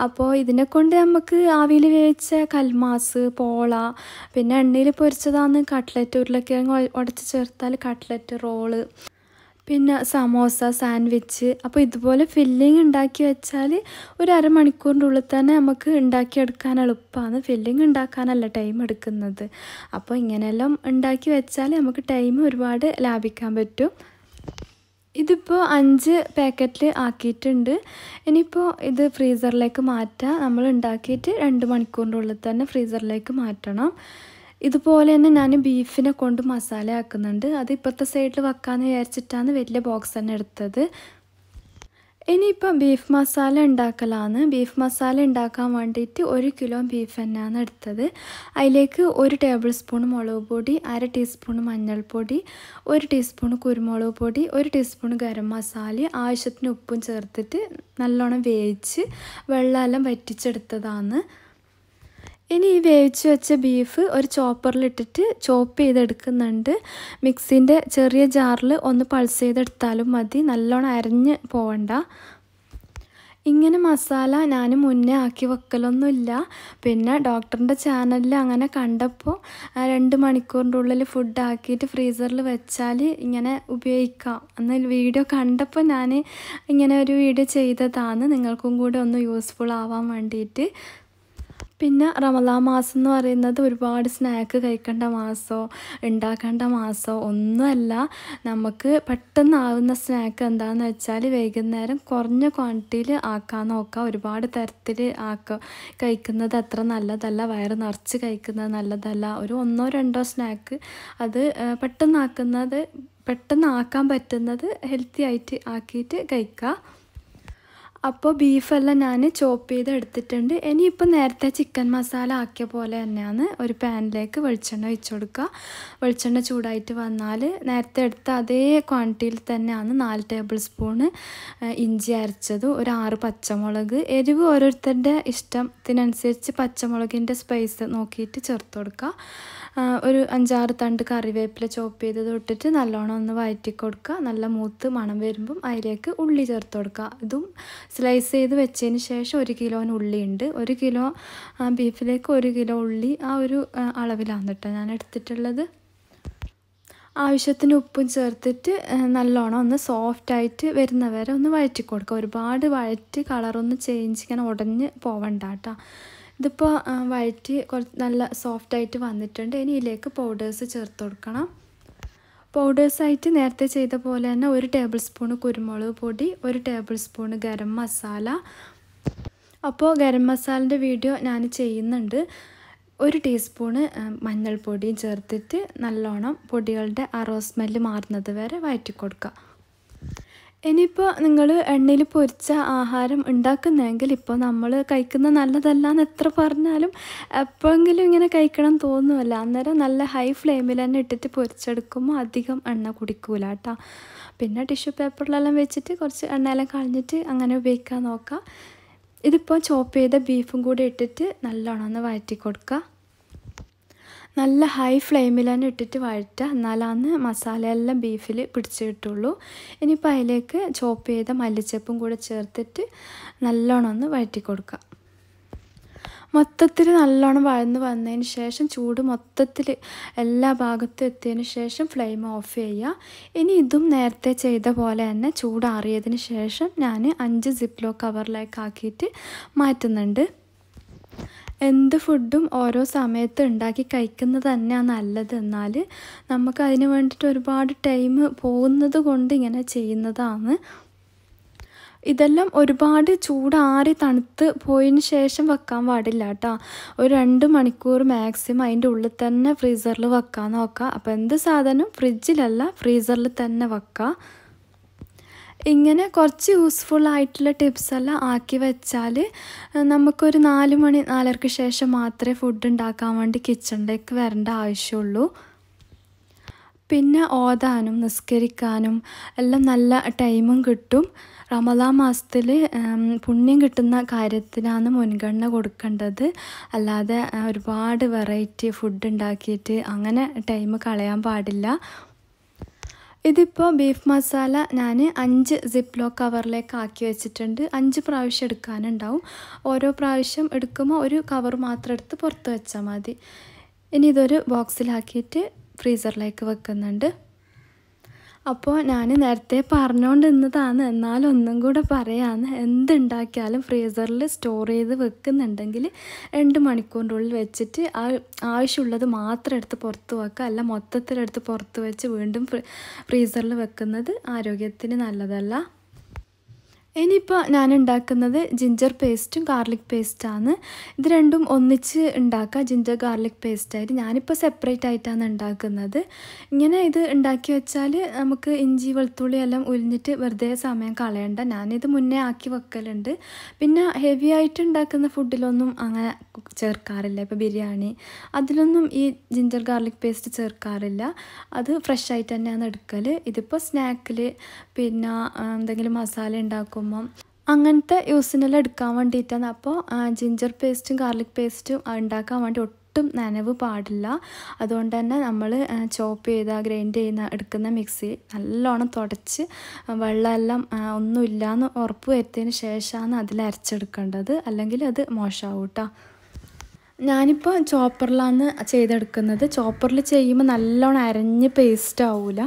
അപ്പോൾ ഇതിനെ കൊണ്ട് നമുക്ക് ആവിയിൽ വേവിച്ച കൽമാസ് പോള പിന്നെ എണ്ണയിൽ പൊരിച്ചതാണ് കട്ട്ലറ്റ് ഉരുളക്കിഴങ്ങ് ഉടച്ച് ചേർത്താൽ കട്ട്ലറ്റ് റോള് പിന്നെ സമോസ സാൻഡ്വിച്ച് അപ്പോൾ ഇതുപോലെ ഫില്ലിങ് ഉണ്ടാക്കി വെച്ചാൽ ഒരു അരമണിക്കൂറിൻ്റെ ഉള്ളിൽ തന്നെ നമുക്ക് ഉണ്ടാക്കിയെടുക്കാൻ എളുപ്പമാണ് ഫില്ലിങ് ഉണ്ടാക്കാനല്ല ടൈം എടുക്കുന്നത് അപ്പോൾ ഇങ്ങനെയെല്ലാം ഉണ്ടാക്കി വെച്ചാൽ നമുക്ക് ടൈം ഒരുപാട് ലാഭിക്കാൻ പറ്റും ഇതിപ്പോൾ അഞ്ച് പാക്കറ്റിൽ ആക്കിയിട്ടുണ്ട് ഇനിയിപ്പോൾ ഇത് ഫ്രീസറിലേക്ക് മാറ്റാം നമ്മൾ ഉണ്ടാക്കിയിട്ട് രണ്ട് മണിക്കൂറിൻ്റെ ഉള്ളിൽ തന്നെ ഫ്രീസറിലേക്ക് മാറ്റണം ഇതുപോലെ തന്നെ ഞാൻ ബീഫിനെ കൊണ്ട് മസാല ആക്കുന്നുണ്ട് അത് ഇപ്പുറത്തെ സൈഡിൽ വെക്കാമെന്ന് വിചാരിച്ചിട്ടാണ് വലിയ ബോക്സ് തന്നെ എടുത്തത് ഇനിയിപ്പം ബീഫ് മസാല ഉണ്ടാക്കലാണ് ബീഫ് മസാല ഉണ്ടാക്കാൻ വേണ്ടിയിട്ട് ഒരു കിലോ ബീഫ് തന്നെയാണ് എടുത്തത് അതിലേക്ക് ഒരു ടേബിൾ സ്പൂൺ മുളക് പൊടി അര ടീസ്പൂൺ മഞ്ഞൾപ്പൊടി ഒരു ടീസ്പൂൺ കുരുമുളക് പൊടി ഒരു ടീസ്പൂൺ ഗരം മസാല ആവശ്യത്തിന് ഉപ്പും ചേർത്തിട്ട് നല്ലോണം വേവിച്ച് വെള്ളമെല്ലാം വറ്റിച്ചെടുത്തതാണ് ഇനി ഈ വേവിച്ച് വെച്ച ബീഫ് ഒരു ചോപ്പറിലിട്ടിട്ട് ചോപ്പ് ചെയ്തെടുക്കുന്നുണ്ട് മിക്സിൻ്റെ ചെറിയ ജാറിൽ ഒന്ന് പൾസ് ചെയ്തെടുത്താലും മതി നല്ലോണം അരഞ്ഞ് പോവണ്ട ഇങ്ങനെ മസാല ഞാൻ മുന്നേ ആക്കി വെക്കലൊന്നുമില്ല പിന്നെ ഡോക്ടറിൻ്റെ ചാനലിൽ അങ്ങനെ കണ്ടപ്പോൾ രണ്ട് മണിക്കൂറിൻ്റെ ഉള്ളിൽ ഫുഡ് ആക്കിയിട്ട് ഫ്രീസറിൽ വെച്ചാൽ ഇങ്ങനെ ഉപയോഗിക്കാം എന്ന വീഡിയോ കണ്ടപ്പോൾ ഞാൻ ഇങ്ങനെ ഒരു വീഡിയോ ചെയ്തതാണ് നിങ്ങൾക്കും കൂടെ ഒന്ന് യൂസ്ഫുൾ ആവാൻ വേണ്ടിയിട്ട് പിന്നെ റമദാ മാസം എന്ന് പറയുന്നത് ഒരുപാട് സ്നാക്ക് കഴിക്കേണ്ട മാസമോ ഉണ്ടാക്കേണ്ട മാസമോ ഒന്നുമല്ല നമുക്ക് പെട്ടെന്നാവുന്ന സ്നാക്ക് എന്താണെന്ന് വെച്ചാൽ വൈകുന്നേരം കുറഞ്ഞ ക്വാണ്ടിറ്റിയിൽ ആക്കാൻ നോക്കുക ഒരുപാട് തരത്തിൽ ആക്കുക കഴിക്കുന്നത് അത്ര നല്ലതല്ല വയറ് നിറച്ച് കഴിക്കുന്നത് നല്ലതല്ല ഒരു ഒന്നോ രണ്ടോ സ്നാക്ക് അത് പെട്ടെന്നാക്കുന്നത് ആക്കാൻ പറ്റുന്നത് ഹെൽത്തി ആയിട്ട് ആക്കിയിട്ട് കഴിക്കുക അപ്പോൾ ബീഫെല്ലാം ഞാൻ ചോപ്പ് ചെയ്ത് എടുത്തിട്ടുണ്ട് ഇനിയിപ്പോൾ നേരത്തെ ചിക്കൻ മസാല ആക്കിയ പോലെ തന്നെയാണ് ഒരു പാനിലേക്ക് വെളിച്ചെണ്ണ വെച്ച് കൊടുക്കുക വെളിച്ചെണ്ണ ചൂടായിട്ട് വന്നാൽ നേരത്തെ എടുത്ത അതേ ക്വാണ്ടിറ്റിയിൽ തന്നെയാണ് നാല് ടേബിൾ സ്പൂണ് ഇഞ്ചി അരച്ചത് ഒരു ആറ് പച്ചമുളക് എരിവ് ഓരോരുത്തരുടെ ഇഷ്ടത്തിനനുസരിച്ച് പച്ചമുളകിൻ്റെ സ്പൈസ് നോക്കിയിട്ട് ചേർത്ത് കൊടുക്കുക ഒരു അഞ്ചാറ് തണ്ട് കറിവേപ്പില ചോപ്പ് ചെയ്ത് തൊട്ടിട്ട് നല്ലോണം ഒന്ന് വയറ്റി കൊടുക്കുക നല്ല മൂത്ത് മണം വരുമ്പം അതിലേക്ക് ഉള്ളി ചേർത്ത് കൊടുക്കുക ഇതും സ്ലൈസ് ചെയ്ത് വെച്ചതിന് ശേഷം ഒരു കിലോന് ഉള്ളി ഉണ്ട് ഒരു കിലോ ബീഫിലേക്ക് ഒരു കിലോ ഉള്ളി ആ ഒരു അളവിലാണ് കേട്ടോ ഞാൻ എടുത്തിട്ടുള്ളത് ആവശ്യത്തിന് ഉപ്പും ചേർത്തിട്ട് നല്ലോണം ഒന്ന് സോഫ്റ്റായിട്ട് വരുന്നവരെ ഒന്ന് വഴറ്റി കൊടുക്കുക ഒരുപാട് വഴറ്റി കളറൊന്ന് ചേഞ്ച് ഇങ്ങനെ ഉടഞ്ഞ് പോവണ്ട കേട്ടോ ഇതിപ്പോൾ വഴറ്റി കുറച്ച് നല്ല സോഫ്റ്റായിട്ട് വന്നിട്ടുണ്ട് ഇനി ഇതിലേക്ക് പൗഡേഴ്സ് ചേർത്ത് കൊടുക്കണം പൗഡേഴ്സായിട്ട് നേരത്തെ ചെയ്ത പോലെ തന്നെ ഒരു ടേബിൾ സ്പൂൺ കുരുമുളക് പൊടി ഒരു ടേബിൾ സ്പൂൺ ഗരം മസാല അപ്പോൾ ഗരം മസാലൻ്റെ വീഡിയോ ഞാൻ ചെയ്യുന്നുണ്ട് ഒരു ടീസ്പൂണ് മഞ്ഞൾപ്പൊടിയും ചേർത്തിട്ട് നല്ലോണം പൊടികളുടെ ആ റോസ്മെല്ല് മാറുന്നത് വരെ വഴറ്റി കൊടുക്കുക ഇനിയിപ്പോൾ നിങ്ങൾ എണ്ണയിൽ പൊരിച്ച ആഹാരം ഉണ്ടാക്കുന്നെങ്കിൽ ഇപ്പോൾ നമ്മൾ കഴിക്കുന്ന നല്ലതല്ല എന്ന് എത്ര പറഞ്ഞാലും എപ്പോഴെങ്കിലും ഇങ്ങനെ കഴിക്കണം തോന്നുമല്ല അന്നേരം നല്ല ഹൈ ഫ്ലെയിമിൽ തന്നെ ഇട്ടിട്ട് പൊരിച്ചെടുക്കുമ്പോൾ അധികം എണ്ണ കുടിക്കൂല കേട്ടോ പിന്നെ ടിഷ്യൂ പേപ്പറിലെല്ലാം വെച്ചിട്ട് കുറച്ച് എണ്ണയെല്ലാം കളഞ്ഞിട്ട് അങ്ങനെ ഉപയോഗിക്കാൻ നോക്കാം ഇതിപ്പോൾ ചോപ്പ് ചെയ്ത ബീഫും കൂടി ഇട്ടിട്ട് നല്ലോണം ഒന്ന് വഴറ്റി കൊടുക്കുക നല്ല ഹൈ ഫ്ലെയിമിൽ തന്നെ ഇട്ടിട്ട് വഴറ്റുക എന്നാലാന്ന് മസാലയെല്ലാം ബീഫിൽ പിടിച്ച് കിട്ടുള്ളൂ ഇനിയിപ്പോൾ അതിലേക്ക് ചോപ്പ് ചെയ്ത മല്ലിച്ചപ്പും കൂടെ ചേർത്തിട്ട് നല്ലോണം ഒന്ന് വഴറ്റി കൊടുക്കുക മൊത്തത്തിൽ നല്ലോണം വഴന്ന് വന്നതിന് ശേഷം ചൂട് മൊത്തത്തിൽ എല്ലാ ഭാഗത്തും എത്തിയതിന് ശേഷം ഫ്ലെയിം ഓഫ് ചെയ്യുക ഇനി ഇതും നേരത്തെ ചെയ്ത പോലെ തന്നെ ചൂടാറിയതിന് ശേഷം ഞാൻ അഞ്ച് സിപ്ലോ കവറിലേക്ക് ആക്കിയിട്ട് മാറ്റുന്നുണ്ട് എന്ത് ഫുഡും ഓരോ സമയത്ത് ഉണ്ടാക്കി കഴിക്കുന്നത് തന്നെയാണ് നല്ലത് എന്നാൽ നമുക്ക് അതിന് വേണ്ടിയിട്ട് ഒരുപാട് ടൈം പോകുന്നത് കൊണ്ട് ഇങ്ങനെ ചെയ്യുന്നതാണ് ഇതെല്ലാം ഒരുപാട് ചൂടാറി തണുത്ത് പോയതിന് ശേഷം വെക്കാൻ പാടില്ല കേട്ടോ ഒരു രണ്ട് മണിക്കൂർ മാക്സിമം അതിൻ്റെ ഉള്ളിൽ തന്നെ ഫ്രീസറിൽ വെക്കാൻ നോക്കുക അപ്പോൾ എന്ത് സാധനം ഫ്രിഡ്ജിലല്ല ഫ്രീസറിൽ തന്നെ വെക്കുക ഇങ്ങനെ കുറച്ച് യൂസ്ഫുൾ ആയിട്ടുള്ള ടിപ്സെല്ലാം ആക്കി വെച്ചാൽ നമുക്കൊരു നാല് മണി നാലരക്ക് ശേഷം മാത്രമേ ഫുഡ് ഉണ്ടാക്കാൻ വേണ്ടി കിച്ചണിലേക്ക് വരേണ്ട ആവശ്യമുള്ളൂ പിന്നെ ഓതാനും നിസ്കരിക്കാനും എല്ലാം നല്ല ടൈമും കിട്ടും റമദാ മാസത്തിൽ പുണ്യം കിട്ടുന്ന കാര്യത്തിനാണ് മുൻഗണന കൊടുക്കേണ്ടത് അല്ലാതെ ഒരുപാട് വെറൈറ്റി ഫുഡ് ഉണ്ടാക്കിയിട്ട് അങ്ങനെ ടൈം കളയാൻ പാടില്ല ഇതിപ്പോൾ ബീഫ് മസാല ഞാൻ അഞ്ച് സിപ്ലോ കവറിലേക്ക് ആക്കി വെച്ചിട്ടുണ്ട് അഞ്ച് പ്രാവശ്യം എടുക്കാനുണ്ടാവും ഓരോ പ്രാവശ്യം എടുക്കുമ്പോൾ ഒരു കവർ മാത്രം എടുത്ത് പുറത്ത് വെച്ചാൽ മതി ഇനി ഇതൊരു ബോക്സിലാക്കിയിട്ട് ഫ്രീസറിലേക്ക് വെക്കുന്നുണ്ട് അപ്പോൾ ഞാൻ നേരത്തെ പറഞ്ഞുകൊണ്ടിരുന്നതാണ് എന്നാലും ഒന്നും കൂടെ പറയാമെന്ന് എന്തുണ്ടാക്കിയാലും ഫ്രീസറിൽ സ്റ്റോർ ചെയ്ത് വെക്കുന്നുണ്ടെങ്കിൽ രണ്ട് മണിക്കൂറിൻ്റെ ഉള്ളിൽ വെച്ചിട്ട് ആ ആവശ്യമുള്ളത് മാത്രം എടുത്ത് പുറത്ത് വെക്കുക അല്ല മൊത്തത്തിലെടുത്ത് പുറത്ത് വെച്ച് വീണ്ടും ഫ്രീസറിൽ വെക്കുന്നത് ആരോഗ്യത്തിന് നല്ലതല്ല ഇനിയിപ്പോൾ ഞാൻ ഉണ്ടാക്കുന്നത് ജിഞ്ചർ പേസ്റ്റും ഗാർലിക് പേസ്റ്റാണ് ഇത് രണ്ടും ഒന്നിച്ച് ഉണ്ടാക്കുക ജിഞ്ചർ ഗാർലിക് പേസ്റ്റായിട്ട് ഞാനിപ്പോൾ സെപ്പറേറ്റ് ആയിട്ടാണ് ഉണ്ടാക്കുന്നത് ഇങ്ങനെ ഇത് ഉണ്ടാക്കി വെച്ചാൽ നമുക്ക് ഇഞ്ചി വെളുത്തുള്ളി എല്ലാം ഉരിഞ്ഞിട്ട് വെറുതെ സമയം കളയണ്ട ഞാനിത് മുന്നേ ആക്കി വെക്കലുണ്ട് പിന്നെ ഹെവി ആയിട്ട് ഉണ്ടാക്കുന്ന ഫുഡിലൊന്നും അങ്ങനെ ചേർക്കാറില്ല ഇപ്പോൾ ബിരിയാണി അതിലൊന്നും ഈ ജിഞ്ചർ ഗാർലിക് പേസ്റ്റ് ചേർക്കാറില്ല അത് ഫ്രഷ് ആയിട്ട് തന്നെയാണ് എടുക്കൽ ഇതിപ്പോൾ സ്നാക്കിൽ പിന്നെ എന്തെങ്കിലും മസാല ഉണ്ടാക്കും ഉണ്ടാക്കുമ്പം അങ്ങനത്തെ യൂസിനെല്ലാം എടുക്കാൻ വേണ്ടിയിട്ടാണ് അപ്പോൾ ജിഞ്ചർ പേസ്റ്റും ഗാർലിക് പേസ്റ്റും ഉണ്ടാക്കാൻ വേണ്ടി ഒട്ടും നനവ് പാടില്ല അതുകൊണ്ട് തന്നെ നമ്മൾ ചോപ്പ് ചെയ്ത ഗ്രൈൻഡ് ചെയ്യുന്ന എടുക്കുന്ന മിക്സി നല്ലോണം തുടച്ച് വെള്ളമെല്ലാം ഒന്നുമില്ലയെന്ന് ഉറപ്പ് വരുത്തിയതിന് ശേഷമാണ് അതിൽ അരച്ചെടുക്കേണ്ടത് അല്ലെങ്കിൽ അത് മോശമാവും കേട്ടോ ഞാനിപ്പോൾ ചോപ്പറിലാണ് ചെയ്തെടുക്കുന്നത് ചോപ്പറിൽ ചെയ്യുമ്പോൾ നല്ലോണം അരഞ്ഞ് പേസ്റ്റ് ആവില്ല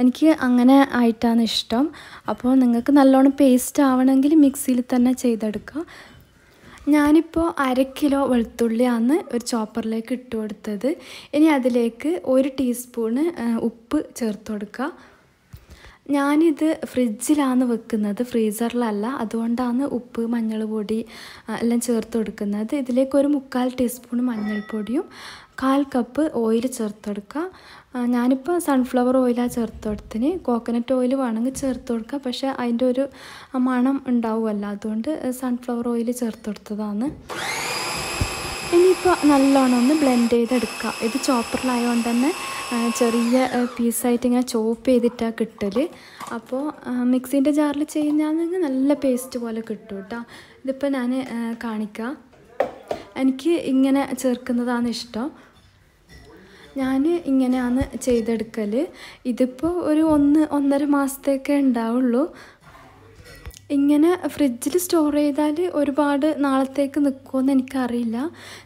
എനിക്ക് അങ്ങനെ ആയിട്ടാണ് ഇഷ്ടം അപ്പോൾ നിങ്ങൾക്ക് നല്ലോണം പേസ്റ്റ് ആവണമെങ്കിൽ മിക്സിയിൽ തന്നെ ചെയ്തെടുക്കുക ഞാനിപ്പോൾ അര കിലോ വെളുത്തുള്ളിയാണ് ഒരു ചോപ്പറിലേക്ക് ഇട്ട് കൊടുത്തത് ഇനി അതിലേക്ക് ഒരു ടീസ്പൂണ് ഉപ്പ് ചേർത്ത് കൊടുക്കുക ഞാനിത് ഫ്രിഡ്ജിലാണ് വെക്കുന്നത് ഫ്രീസറിലല്ല അതുകൊണ്ടാണ് ഉപ്പ് മഞ്ഞൾ പൊടി എല്ലാം ചേർത്ത് കൊടുക്കുന്നത് ഇതിലേക്ക് ഒരു മുക്കാൽ ടീസ്പൂൺ മഞ്ഞൾപ്പൊടിയും കാൽ കപ്പ് ഓയിൽ ചേർത്ത് കൊടുക്കുക ഞാനിപ്പോൾ സൺഫ്ലവർ ഓയിലാണ് ചേർത്ത് കൊടുത്തിന് കോക്കനട്ട് ഓയിൽ വേണമെങ്കിൽ ചേർത്ത് കൊടുക്കുക പക്ഷേ അതിൻ്റെ ഒരു മണം ഉണ്ടാവുമല്ലോ അതുകൊണ്ട് സൺഫ്ലവർ ഓയിൽ ചേർത്ത് കൊടുത്തതാണ് ഇനിയിപ്പോൾ നല്ലോണം ഒന്ന് ബ്ലെൻഡ് ചെയ്തെടുക്കുക ഇത് ചോപ്പറിലായതുകൊണ്ട് തന്നെ ചെറിയ പീസായിട്ട് ഇങ്ങനെ ചോപ്പ് ചെയ്തിട്ടാണ് കിട്ടൽ അപ്പോൾ മിക്സിൻ്റെ ജാറിൽ ചെയ്യുന്നതാണെങ്കിൽ നല്ല പേസ്റ്റ് പോലെ കിട്ടും കേട്ടോ ഇതിപ്പോൾ ഞാൻ കാണിക്കാം എനിക്ക് ഇങ്ങനെ ചേർക്കുന്നതാണ് ഇഷ്ടം ഞാൻ ഇങ്ങനെയാണ് ചെയ്തെടുക്കൽ ഇതിപ്പോൾ ഒരു ഒന്ന് ഒന്നര മാസത്തേക്കേ ഉണ്ടാവുള്ളൂ ഇങ്ങനെ ഫ്രിഡ്ജിൽ സ്റ്റോർ ചെയ്താൽ ഒരുപാട് നാളത്തേക്ക് നിൽക്കുമെന്ന് എനിക്കറിയില്ല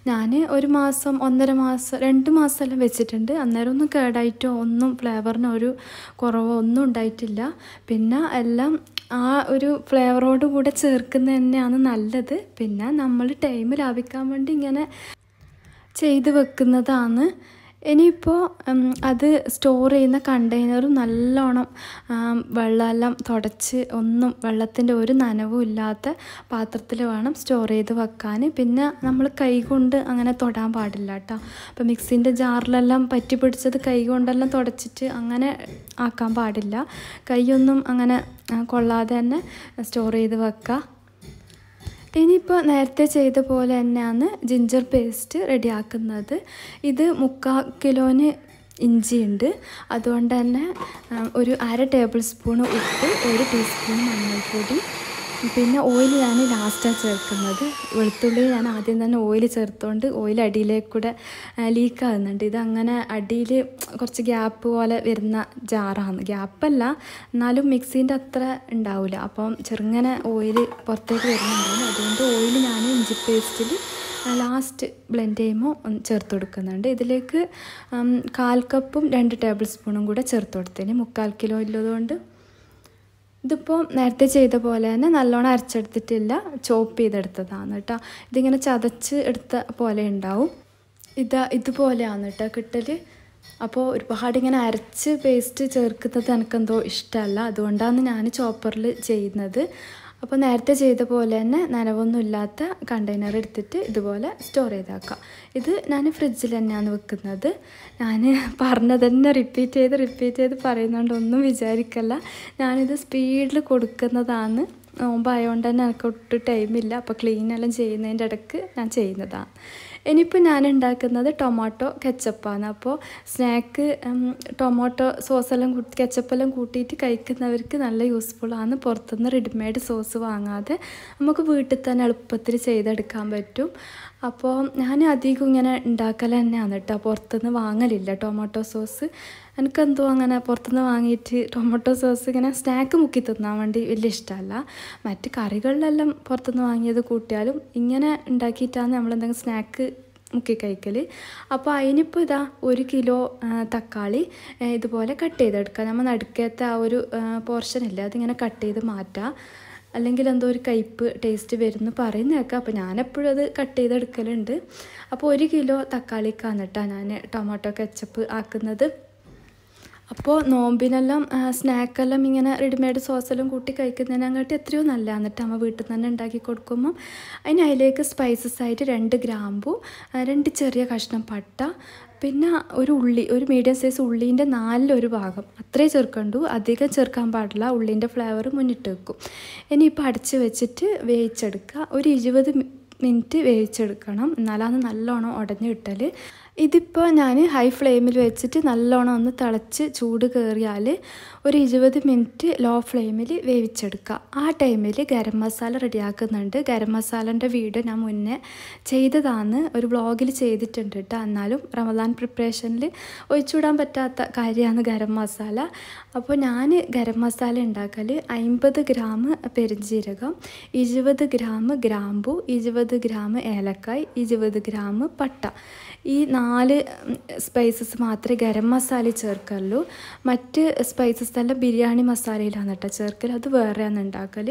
ഞാൻ ഒരു മാസം ഒന്നര മാസം രണ്ട് മാസമെല്ലാം വെച്ചിട്ടുണ്ട് അന്നേരം ഒന്നും കേടായിട്ടോ ഒന്നും ഫ്ലേവറിന് ഒരു കുറവോ ഒന്നും ഉണ്ടായിട്ടില്ല പിന്നെ എല്ലാം ആ ഒരു ഫ്ലേവറോട് കൂടെ ചേർക്കുന്നത് തന്നെയാണ് നല്ലത് പിന്നെ നമ്മൾ ടൈം ലാഭിക്കാൻ വേണ്ടി ഇങ്ങനെ ചെയ്ത് വെക്കുന്നതാണ് ഇനിയിപ്പോൾ അത് സ്റ്റോർ ചെയ്യുന്ന കണ്ടെയ്നറും നല്ലോണം വെള്ളമെല്ലാം തുടച്ച് ഒന്നും വെള്ളത്തിൻ്റെ ഒരു നനവും ഇല്ലാത്ത പാത്രത്തിൽ വേണം സ്റ്റോർ ചെയ്ത് വെക്കാൻ പിന്നെ നമ്മൾ കൈ കൊണ്ട് അങ്ങനെ തൊടാൻ പാടില്ല കേട്ടോ അപ്പോൾ മിക്സിൻ്റെ ജാറിലെല്ലാം പറ്റി പിടിച്ചത് കൈ കൊണ്ടെല്ലാം തുടച്ചിട്ട് അങ്ങനെ ആക്കാൻ പാടില്ല കൈയൊന്നും അങ്ങനെ കൊള്ളാതെ തന്നെ സ്റ്റോർ ചെയ്ത് വെക്കുക ഇനിയിപ്പോൾ നേരത്തെ ചെയ്ത പോലെ തന്നെയാണ് ജിഞ്ചർ പേസ്റ്റ് റെഡിയാക്കുന്നത് ഇത് മുക്കാൽ കിലോന് ഇഞ്ചിയുണ്ട് അതുകൊണ്ട് തന്നെ ഒരു അര ടേബിൾ സ്പൂൺ ഉപ്പ് ഒരു ടീസ്പൂൺ മഞ്ഞൾപ്പൊടി പിന്നെ ഓയിൽ ഞാൻ ലാസ്റ്റാണ് ചേർക്കുന്നത് വെളുത്തുള്ളി ഞാൻ ആദ്യം തന്നെ ഓയിൽ ചേർത്തുകൊണ്ട് ഓയിൽ അടിയിലേക്കൂടെ ലീക്കാകുന്നുണ്ട് ഇതങ്ങനെ അടിയിൽ കുറച്ച് ഗ്യാപ്പ് പോലെ വരുന്ന ജാറാണ് ഗ്യാപ്പല്ല എന്നാലും മിക്സീൻ്റെ അത്ര ഉണ്ടാവില്ല അപ്പം ചെറുങ്ങനെ ഓയിൽ പുറത്തേക്ക് വരുന്നുണ്ടാവും അതുകൊണ്ട് ഓയിൽ ഞാൻ ഇഞ്ചി പേസ്റ്റിൽ ലാസ്റ്റ് ബ്ലെൻഡ് ചെയ്യുമ്പോൾ ചേർത്ത് കൊടുക്കുന്നുണ്ട് ഇതിലേക്ക് കാൽ കപ്പും രണ്ട് ടേബിൾ സ്പൂണും കൂടെ ചേർത്ത് കൊടുത്തതിന് മുക്കാൽ കിലോ ഉള്ളതുകൊണ്ട് ഇതിപ്പോൾ നേരത്തെ ചെയ്ത പോലെ തന്നെ നല്ലോണം അരച്ചെടുത്തിട്ടില്ല ചോപ്പ് ചെയ്തെടുത്തതാണ് കേട്ടോ ഇതിങ്ങനെ ചതച്ച് എടുത്ത പോലെ ഉണ്ടാവും ഇതാ ഇതുപോലെയാണ് കേട്ടോ കിട്ടൽ അപ്പോൾ ഒരുപാട് ഇങ്ങനെ അരച്ച് പേസ്റ്റ് ചേർക്കുന്നത് എനിക്കെന്തോ ഇഷ്ടമല്ല അതുകൊണ്ടാണ് ഞാൻ ചോപ്പറിൽ ചെയ്യുന്നത് അപ്പോൾ നേരത്തെ ചെയ്ത പോലെ തന്നെ നനവൊന്നുമില്ലാത്ത കണ്ടെയ്നർ എടുത്തിട്ട് ഇതുപോലെ സ്റ്റോർ ചെയ്താക്കുക ഇത് ഞാൻ ഫ്രിഡ്ജിൽ തന്നെയാണ് വെക്കുന്നത് ഞാൻ പറഞ്ഞത് തന്നെ റിപ്പീറ്റ് ചെയ്ത് റിപ്പീറ്റ് ചെയ്ത് പറയുന്നതുകൊണ്ട് ഒന്നും വിചാരിക്കല്ല ഞാനിത് സ്പീഡിൽ കൊടുക്കുന്നതാണ് നോമ്പായതുകൊണ്ട് തന്നെ എനിക്ക് ഒട്ടും ടൈമില്ല അപ്പോൾ ക്ലീനെല്ലാം ചെയ്യുന്നതിൻ്റെ ഇടയ്ക്ക് ഞാൻ ചെയ്യുന്നതാണ് ഇനിയിപ്പോൾ ഞാൻ ഉണ്ടാക്കുന്നത് ടൊമാറ്റോ കെച്ചപ്പാണ് അപ്പോൾ സ്നാക്ക് ടൊമാറ്റോ സോസെല്ലാം കൂട്ടി കെച്ചപ്പെല്ലാം കൂട്ടിയിട്ട് കഴിക്കുന്നവർക്ക് നല്ല യൂസ്ഫുള്ളാണ് പുറത്തുനിന്ന് റെഡിമെയ്ഡ് സോസ് വാങ്ങാതെ നമുക്ക് വീട്ടിൽ തന്നെ എളുപ്പത്തിൽ ചെയ്തെടുക്കാൻ പറ്റും അപ്പോൾ ഞാൻ അധികം ഇങ്ങനെ ഉണ്ടാക്കൽ തന്നെയാണ് കേട്ടോ പുറത്തുനിന്ന് വാങ്ങലില്ല ടൊമാറ്റോ സോസ് എനിക്കെന്തോ അങ്ങനെ പുറത്തുനിന്ന് വാങ്ങിയിട്ട് ടൊമാറ്റോ സോസ് ഇങ്ങനെ സ്നാക്ക് മുക്കി തിന്നാൻ വേണ്ടി വലിയ ഇഷ്ടമല്ല മറ്റ് കറികളിലെല്ലാം പുറത്തുനിന്ന് വാങ്ങിയത് കൂട്ടിയാലും ഇങ്ങനെ ഉണ്ടാക്കിയിട്ടാണ് നമ്മളെന്തെങ്കിലും സ്നാക്ക് മുക്കി കഴിക്കൽ അപ്പോൾ അതിനിപ്പോൾ ഇതാ ഒരു കിലോ തക്കാളി ഇതുപോലെ കട്ട് ചെയ്തെടുക്കുക നമ്മൾ നടുക്കത്തെ ആ ഒരു പോർഷൻ ഇല്ല അതിങ്ങനെ കട്ട് ചെയ്ത് മാറ്റുക അല്ലെങ്കിൽ എന്തോ ഒരു കയ്പ്പ് ടേസ്റ്റ് പറയുന്ന കേൾക്കുക അപ്പോൾ ഞാനെപ്പോഴും അത് കട്ട് ചെയ്തെടുക്കലുണ്ട് അപ്പോൾ ഒരു കിലോ തക്കാളിക്കാന്നിട്ടാണ് ഞാൻ ടൊമാറ്റോ കെച്ചപ്പ് ആക്കുന്നത് അപ്പോൾ നോമ്പിനെല്ലാം സ്നാക്കെല്ലാം ഇങ്ങനെ റെഡിമെയ്ഡ് സോസെല്ലാം കൂട്ടി കഴിക്കുന്നതിനങ്ങോട്ട് എത്രയോ നല്ല എന്നിട്ട് അമ്മ വീട്ടിൽ തന്നെ ഉണ്ടാക്കി കൊടുക്കുമ്പം അതിന് അതിലേക്ക് സ്പൈസസ് ആയിട്ട് രണ്ട് ഗ്രാമ്പു രണ്ട് ചെറിയ കഷ്ണം പട്ട പിന്നെ ഒരു ഉള്ളി ഒരു മീഡിയം സൈസ് ഉള്ളീൻ്റെ നാലിലൊരു ഭാഗം അത്രേ ചെറുക്കണ്ടു അധികം ചേർക്കാൻ പാടില്ല ഉള്ളീൻ്റെ ഫ്ലേവർ മുന്നിട്ട് വെക്കും ഇനിയിപ്പോൾ അടച്ച് വെച്ചിട്ട് വേവിച്ചെടുക്കുക ഒരു ഇരുപത് മിനിറ്റ് വേവിച്ചെടുക്കണം എന്നാലാന്ന് നല്ലോണം ഉടഞ്ഞു കിട്ടൽ ഇതിപ്പോൾ ഞാൻ ഹൈ ഫ്ലെയിമിൽ വെച്ചിട്ട് നല്ലോണം ഒന്ന് തിളച്ച് ചൂട് കയറിയാൽ ഒരു ഇരുപത് മിനിറ്റ് ലോ ഫ്ലെയിമിൽ വേവിച്ചെടുക്കുക ആ ടൈമിൽ ഗരം മസാല റെഡിയാക്കുന്നുണ്ട് ഗരം മസാലൻ്റെ വീഡിയോ ഞാൻ മുന്നേ ചെയ്തതാണ് ഒരു ബ്ലോഗിൽ ചെയ്തിട്ടുണ്ട് കേട്ടോ എന്നാലും റമദാൻ പ്രിപ്പറേഷനിൽ ഒഴിച്ചുവിടാൻ പറ്റാത്ത കാര്യമാണ് ഗരം മസാല അപ്പോൾ ഞാൻ ഗരം മസാല ഉണ്ടാക്കൽ അൻപത് ഗ്രാം പെരുംജീരകം ഇരുപത് ഗ്രാം ഗ്രാമ്പു ഇരുപത് ഗ്രാം ഏലക്കായ് ഇരുപത് ഗ്രാം പട്ട ഈ നാല് സ്പൈസസ് മാത്രമേ ഗരം മസാല ചേർക്കുള്ളൂ മറ്റ് സ്പൈസസ് എല്ലാം ബിരിയാണി മസാലയിലാണ് കേട്ടോ ചേർക്കൽ അത് വേറെയാണ് ഉണ്ടാക്കൽ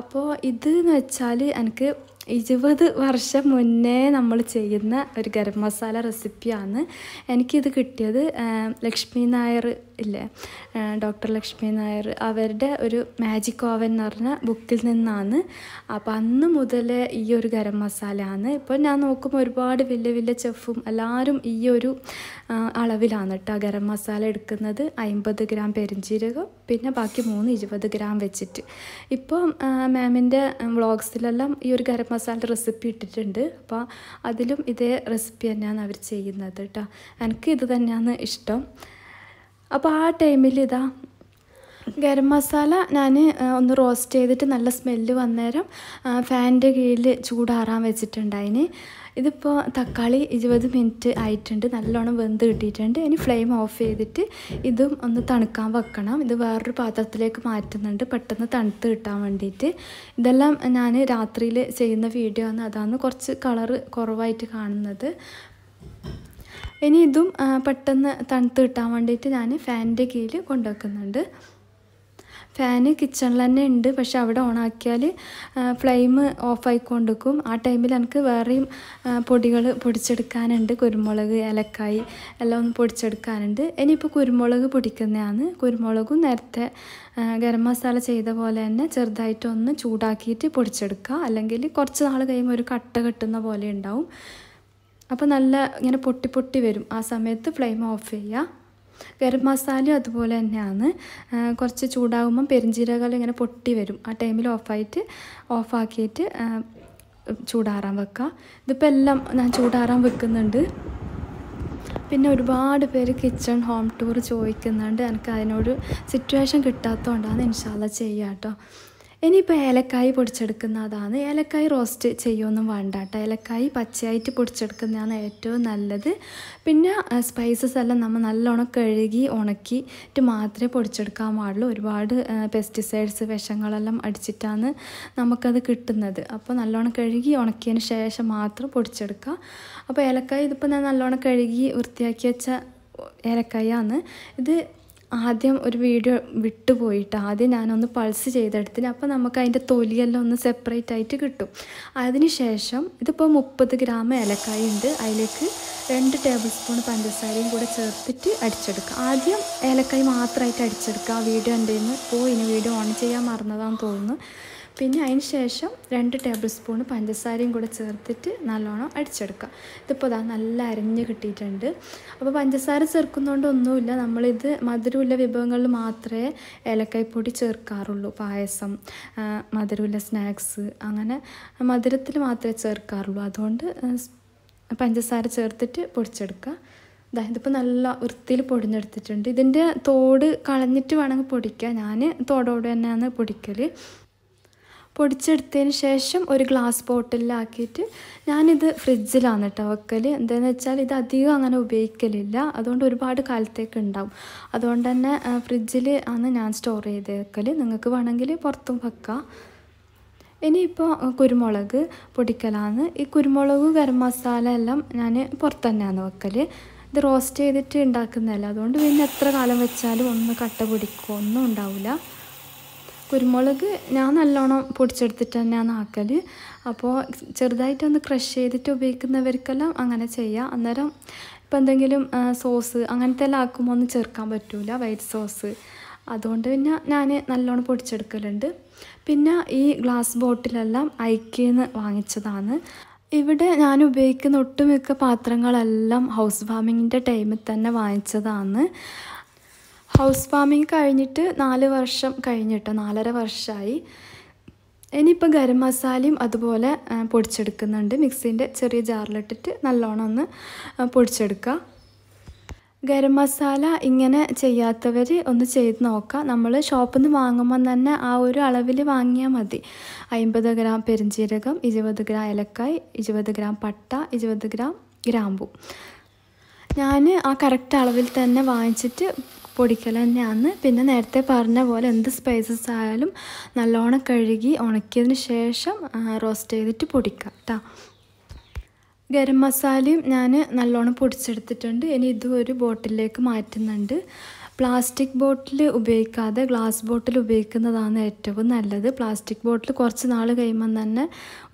അപ്പോൾ ഇതെന്ന് വെച്ചാൽ എനിക്ക് ഇരുപത് വർഷം മുന്നേ നമ്മൾ ചെയ്യുന്ന ഒരു ഗരം മസാല റെസിപ്പിയാണ് എനിക്കിത് കിട്ടിയത് ലക്ഷ്മി നായർ ഇല്ലേ ഡോക്ടർ ലക്ഷ്മി നായർ അവരുടെ ഒരു മാജിക് ഓവൻ എന്ന് പറഞ്ഞ ബുക്കിൽ നിന്നാണ് അപ്പോൾ അന്ന് മുതൽ ഈ ഒരു ഗരം മസാലയാണ് ഇപ്പോൾ ഞാൻ നോക്കുമ്പോൾ ഒരുപാട് വലിയ വലിയ ചെഫും എല്ലാവരും ഈ ഒരു അളവിലാണ് കേട്ടോ ഗരം മസാല എടുക്കുന്നത് അമ്പത് ഗ്രാം പെരിഞ്ചീരകം പിന്നെ ബാക്കി മൂന്ന് ഇരുപത് ഗ്രാം വെച്ചിട്ട് ഇപ്പോൾ മാമിൻ്റെ വ്ളോഗ്സിലെല്ലാം ഈ ഒരു ഗരം മസാല റെസിപ്പി ഇട്ടിട്ടുണ്ട് അപ്പോൾ അതിലും ഇതേ റെസിപ്പി തന്നെയാണ് അവർ ചെയ്യുന്നത് കേട്ടോ എനിക്ക് ഇത് തന്നെയാണ് ഇഷ്ടം അപ്പോൾ ആ ടൈമിൽ ഇതാ ഗരം മസാല ഞാൻ ഒന്ന് റോസ്റ്റ് ചെയ്തിട്ട് നല്ല സ്മെല്ല് വന്നേരം ഫാനിൻ്റെ കീഴിൽ ചൂടാറാൻ വെച്ചിട്ടുണ്ടായിന് ഇതിപ്പോൾ തക്കാളി ഇരുപത് മിനിറ്റ് ആയിട്ടുണ്ട് നല്ലോണം വെന്ത് കിട്ടിയിട്ടുണ്ട് ഇനി ഫ്ലെയിം ഓഫ് ചെയ്തിട്ട് ഇതും ഒന്ന് തണുക്കാൻ വെക്കണം ഇത് വേറൊരു പാത്രത്തിലേക്ക് മാറ്റുന്നുണ്ട് പെട്ടെന്ന് തണുത്ത് കിട്ടാൻ വേണ്ടിയിട്ട് ഇതെല്ലാം ഞാൻ രാത്രിയിൽ ചെയ്യുന്ന വീഡിയോ ആണ് അതാണ് കുറച്ച് കളറ് കുറവായിട്ട് കാണുന്നത് ഇനി ഇതും പെട്ടെന്ന് തണുത്ത് കിട്ടാൻ വേണ്ടിയിട്ട് ഞാൻ ഫാനിൻ്റെ കീഴിൽ കൊണ്ടുവെക്കുന്നുണ്ട് ഫാന് കിച്ചണിൽ തന്നെ ഉണ്ട് പക്ഷെ അവിടെ ഓണാക്കിയാൽ ഫ്ലെയിം ഓഫ് ആയിക്കൊണ്ടിരിക്കും ആ ടൈമിൽ എനിക്ക് വേറെയും പൊടികൾ പൊടിച്ചെടുക്കാനുണ്ട് കുരുമുളക് ഏലക്കായി എല്ലാം ഒന്ന് പൊടിച്ചെടുക്കാനുണ്ട് ഇനിയിപ്പോൾ കുരുമുളക് പൊടിക്കുന്നതാണ് കുരുമുളകും നേരത്തെ ഗരം മസാല ചെയ്ത പോലെ തന്നെ ചെറുതായിട്ടൊന്ന് ചൂടാക്കിയിട്ട് പൊടിച്ചെടുക്കുക അല്ലെങ്കിൽ കുറച്ച് നാൾ കഴിയുമ്പോൾ ഒരു കട്ട കെട്ടുന്ന പോലെ ഉണ്ടാവും അപ്പോൾ നല്ല ഇങ്ങനെ പൊട്ടി പൊട്ടി വരും ആ സമയത്ത് ഫ്ലെയിം ഓഫ് ചെയ്യുക ഗരം മസാലയും അതുപോലെ തന്നെയാണ് കുറച്ച് ചൂടാകുമ്പം പെരിഞ്ചീരകം ഇങ്ങനെ പൊട്ടി വരും ആ ടൈമിൽ ഓഫായിട്ട് ഓഫാക്കിയിട്ട് ചൂടാറാൻ വെക്കുക ഇതിപ്പോൾ എല്ലാം ഞാൻ ചൂടാറാൻ വെക്കുന്നുണ്ട് പിന്നെ ഒരുപാട് പേര് കിച്ചൺ ഹോം ടൂർ ചോദിക്കുന്നുണ്ട് എനിക്ക് അതിനോട് സിറ്റുവേഷൻ കിട്ടാത്തതുകൊണ്ടാണ് ഇൻഷാല്ല ചെയ്യാം കേട്ടോ ഇനിയിപ്പോൾ ഏലക്കായി പൊടിച്ചെടുക്കുന്നതാണ് ഏലക്കായ് റോസ്റ്റ് ചെയ്യുമൊന്നും വേണ്ട കേട്ടോ ഏലക്കായ് പച്ചയായിട്ട് പൊടിച്ചെടുക്കുന്നതാണ് ഏറ്റവും നല്ലത് പിന്നെ സ്പൈസസ് എല്ലാം നമ്മൾ നല്ലോണം കഴുകി ഉണക്കിയിട്ട് മാത്രമേ പൊടിച്ചെടുക്കാൻ പാടുള്ളൂ ഒരുപാട് പെസ്റ്റിസൈഡ്സ് വിഷങ്ങളെല്ലാം അടിച്ചിട്ടാണ് നമുക്കത് കിട്ടുന്നത് അപ്പോൾ നല്ലോണം കഴുകി ഉണക്കിയതിന് ശേഷം മാത്രം പൊടിച്ചെടുക്കുക അപ്പോൾ ഏലക്കായ് ഇതിപ്പോൾ ഞാൻ നല്ലോണം കഴുകി വൃത്തിയാക്കി വെച്ച ഏലക്കായാണ് ഇത് ആദ്യം ഒരു വീഡിയോ വിട്ടുപോയിട്ട് ആദ്യം ഞാനൊന്ന് പൾസ് ചെയ്തെടുത്തിന് അപ്പോൾ നമുക്ക് അതിൻ്റെ തൊലിയെല്ലാം ഒന്ന് സെപ്പറേറ്റ് ആയിട്ട് കിട്ടും അതിന് ശേഷം ഇതിപ്പോൾ മുപ്പത് ഗ്രാം ഏലക്കായ ഉണ്ട് അതിലേക്ക് രണ്ട് ടേബിൾ സ്പൂൺ പഞ്ചസാരയും കൂടെ ചേർത്തിട്ട് അടിച്ചെടുക്കുക ആദ്യം ഏലക്കായ മാത്രമായിട്ട് അടിച്ചെടുക്കുക ആ വീഡിയോ എൻ്റെ നിന്ന് ഇപ്പോൾ ഇനി വീഡിയോ ഓൺ ചെയ്യാൻ മറന്നതാണെന്ന് തോന്നുന്നു പിന്നെ അതിന് ശേഷം രണ്ട് ടേബിൾ സ്പൂൺ പഞ്ചസാരയും കൂടെ ചേർത്തിട്ട് നല്ലോണം അടിച്ചെടുക്കുക ഇതിപ്പോൾ അതാ നല്ല അരഞ്ഞ് കിട്ടിയിട്ടുണ്ട് അപ്പോൾ പഞ്ചസാര ചേർക്കുന്നതുകൊണ്ട് ഒന്നുമില്ല നമ്മളിത് മധുരമുള്ള വിഭവങ്ങളിൽ മാത്രമേ ഏലക്കായ്പൊടി ചേർക്കാറുള്ളൂ പായസം മധുരമുള്ള സ്നാക്സ് അങ്ങനെ മധുരത്തിൽ മാത്രമേ ചേർക്കാറുള്ളൂ അതുകൊണ്ട് പഞ്ചസാര ചേർത്തിട്ട് പൊടിച്ചെടുക്കുക ഇതാ ഇതിപ്പോൾ നല്ല വൃത്തിയിൽ പൊടിഞ്ഞെടുത്തിട്ടുണ്ട് ഇതിൻ്റെ തോട് കളഞ്ഞിട്ട് വേണമെങ്കിൽ പൊടിക്കുക ഞാൻ തോടോട് തന്നെയാണ് പൊടിക്കൽ പൊടിച്ചെടുത്തതിന് ശേഷം ഒരു ഗ്ലാസ് ബോട്ടിലാക്കിയിട്ട് ഞാനിത് ഫ്രിഡ്ജിലാണ് കേട്ടോ വെക്കൽ എന്താണെന്ന് വെച്ചാൽ ഇത് അധികം അങ്ങനെ ഉപയോഗിക്കലില്ല അതുകൊണ്ട് ഒരുപാട് കാലത്തേക്ക് ഉണ്ടാവും അതുകൊണ്ട് തന്നെ ഫ്രിഡ്ജിൽ ആണ് ഞാൻ സ്റ്റോർ ചെയ്ത് വെക്കൽ നിങ്ങൾക്ക് വേണമെങ്കിൽ പുറത്തും വെക്കാം ഇനിയിപ്പോൾ കുരുമുളക് പൊടിക്കലാണ് ഈ കുരുമുളക് ഗരം മസാല എല്ലാം ഞാൻ പുറത്ത് തന്നെയാണ് വെക്കൽ ഇത് റോസ്റ്റ് ചെയ്തിട്ട് ഉണ്ടാക്കുന്നതല്ല അതുകൊണ്ട് പിന്നെ എത്ര കാലം വെച്ചാലും ഒന്ന് കട്ട പൊടിക്കുക ഒന്നും ഉണ്ടാവില്ല കുരുമുളക് ഞാൻ നല്ലോണം പൊടിച്ചെടുത്തിട്ട് തന്നെയാണ് ആക്കൽ അപ്പോൾ ചെറുതായിട്ടൊന്ന് ക്രഷ് ചെയ്തിട്ട് ഉപയോഗിക്കുന്നവർക്കെല്ലാം അങ്ങനെ ചെയ്യാം അന്നേരം ഇപ്പം എന്തെങ്കിലും സോസ് അങ്ങനത്തെ എല്ലാം ആക്കുമ്പോൾ ഒന്നും ചേർക്കാൻ പറ്റില്ല വൈറ്റ് സോസ് അതുകൊണ്ട് പിന്നെ ഞാൻ നല്ലോണം പൊടിച്ചെടുക്കലുണ്ട് പിന്നെ ഈ ഗ്ലാസ് ബോട്ടിലെല്ലാം ഐക്കിന്ന് വാങ്ങിച്ചതാണ് ഇവിടെ ഞാൻ ഉപയോഗിക്കുന്ന ഒട്ടുമിക്ക പാത്രങ്ങളെല്ലാം ഹൗസ് വാമിങ്ങിൻ്റെ ടൈമിൽ തന്നെ വാങ്ങിച്ചതാണ് ഹൗസ് ഫാമിങ് കഴിഞ്ഞിട്ട് നാല് വർഷം കഴിഞ്ഞിട്ടോ നാലര വർഷമായി ഇനിയിപ്പോൾ ഗരം മസാലയും അതുപോലെ പൊടിച്ചെടുക്കുന്നുണ്ട് മിക്സീൻ്റെ ചെറിയ ജാറിലിട്ടിട്ട് നല്ലോണം ഒന്ന് പൊടിച്ചെടുക്കുക ഗരം മസാല ഇങ്ങനെ ചെയ്യാത്തവർ ഒന്ന് ചെയ്ത് നോക്കുക നമ്മൾ ഷോപ്പിൽ നിന്ന് വാങ്ങുമ്പോൾ തന്നെ ആ ഒരു അളവിൽ വാങ്ങിയാൽ മതി അമ്പത് ഗ്രാം പെരിഞ്ചീരകം ഇരുപത് ഗ്രാം ഏലക്കായ് ഇരുപത് ഗ്രാം പട്ട ഇരുപത് ഗ്രാം ഗ്രാമ്പു ഞാൻ ആ കറക്റ്റ് അളവിൽ തന്നെ വാങ്ങിച്ചിട്ട് പൊടിക്കൽ തന്നെയാണ് പിന്നെ നേരത്തെ പറഞ്ഞ പോലെ എന്ത് സ്പൈസസ് ആയാലും നല്ലോണം കഴുകി ഉണക്കിയതിന് ശേഷം റോസ്റ്റ് ചെയ്തിട്ട് പൊടിക്കുക കേട്ടോ ഗരം മസാലയും ഞാൻ നല്ലോണം പൊടിച്ചെടുത്തിട്ടുണ്ട് ഇനി ഇതും ഒരു ബോട്ടിലേക്ക് മാറ്റുന്നുണ്ട് പ്ലാസ്റ്റിക് ബോട്ടിൽ ഉപയോഗിക്കാതെ ഗ്ലാസ് ബോട്ടിൽ ഉപയോഗിക്കുന്നതാണ് ഏറ്റവും നല്ലത് പ്ലാസ്റ്റിക് ബോട്ടിൽ കുറച്ച് നാൾ കഴിയുമ്പം തന്നെ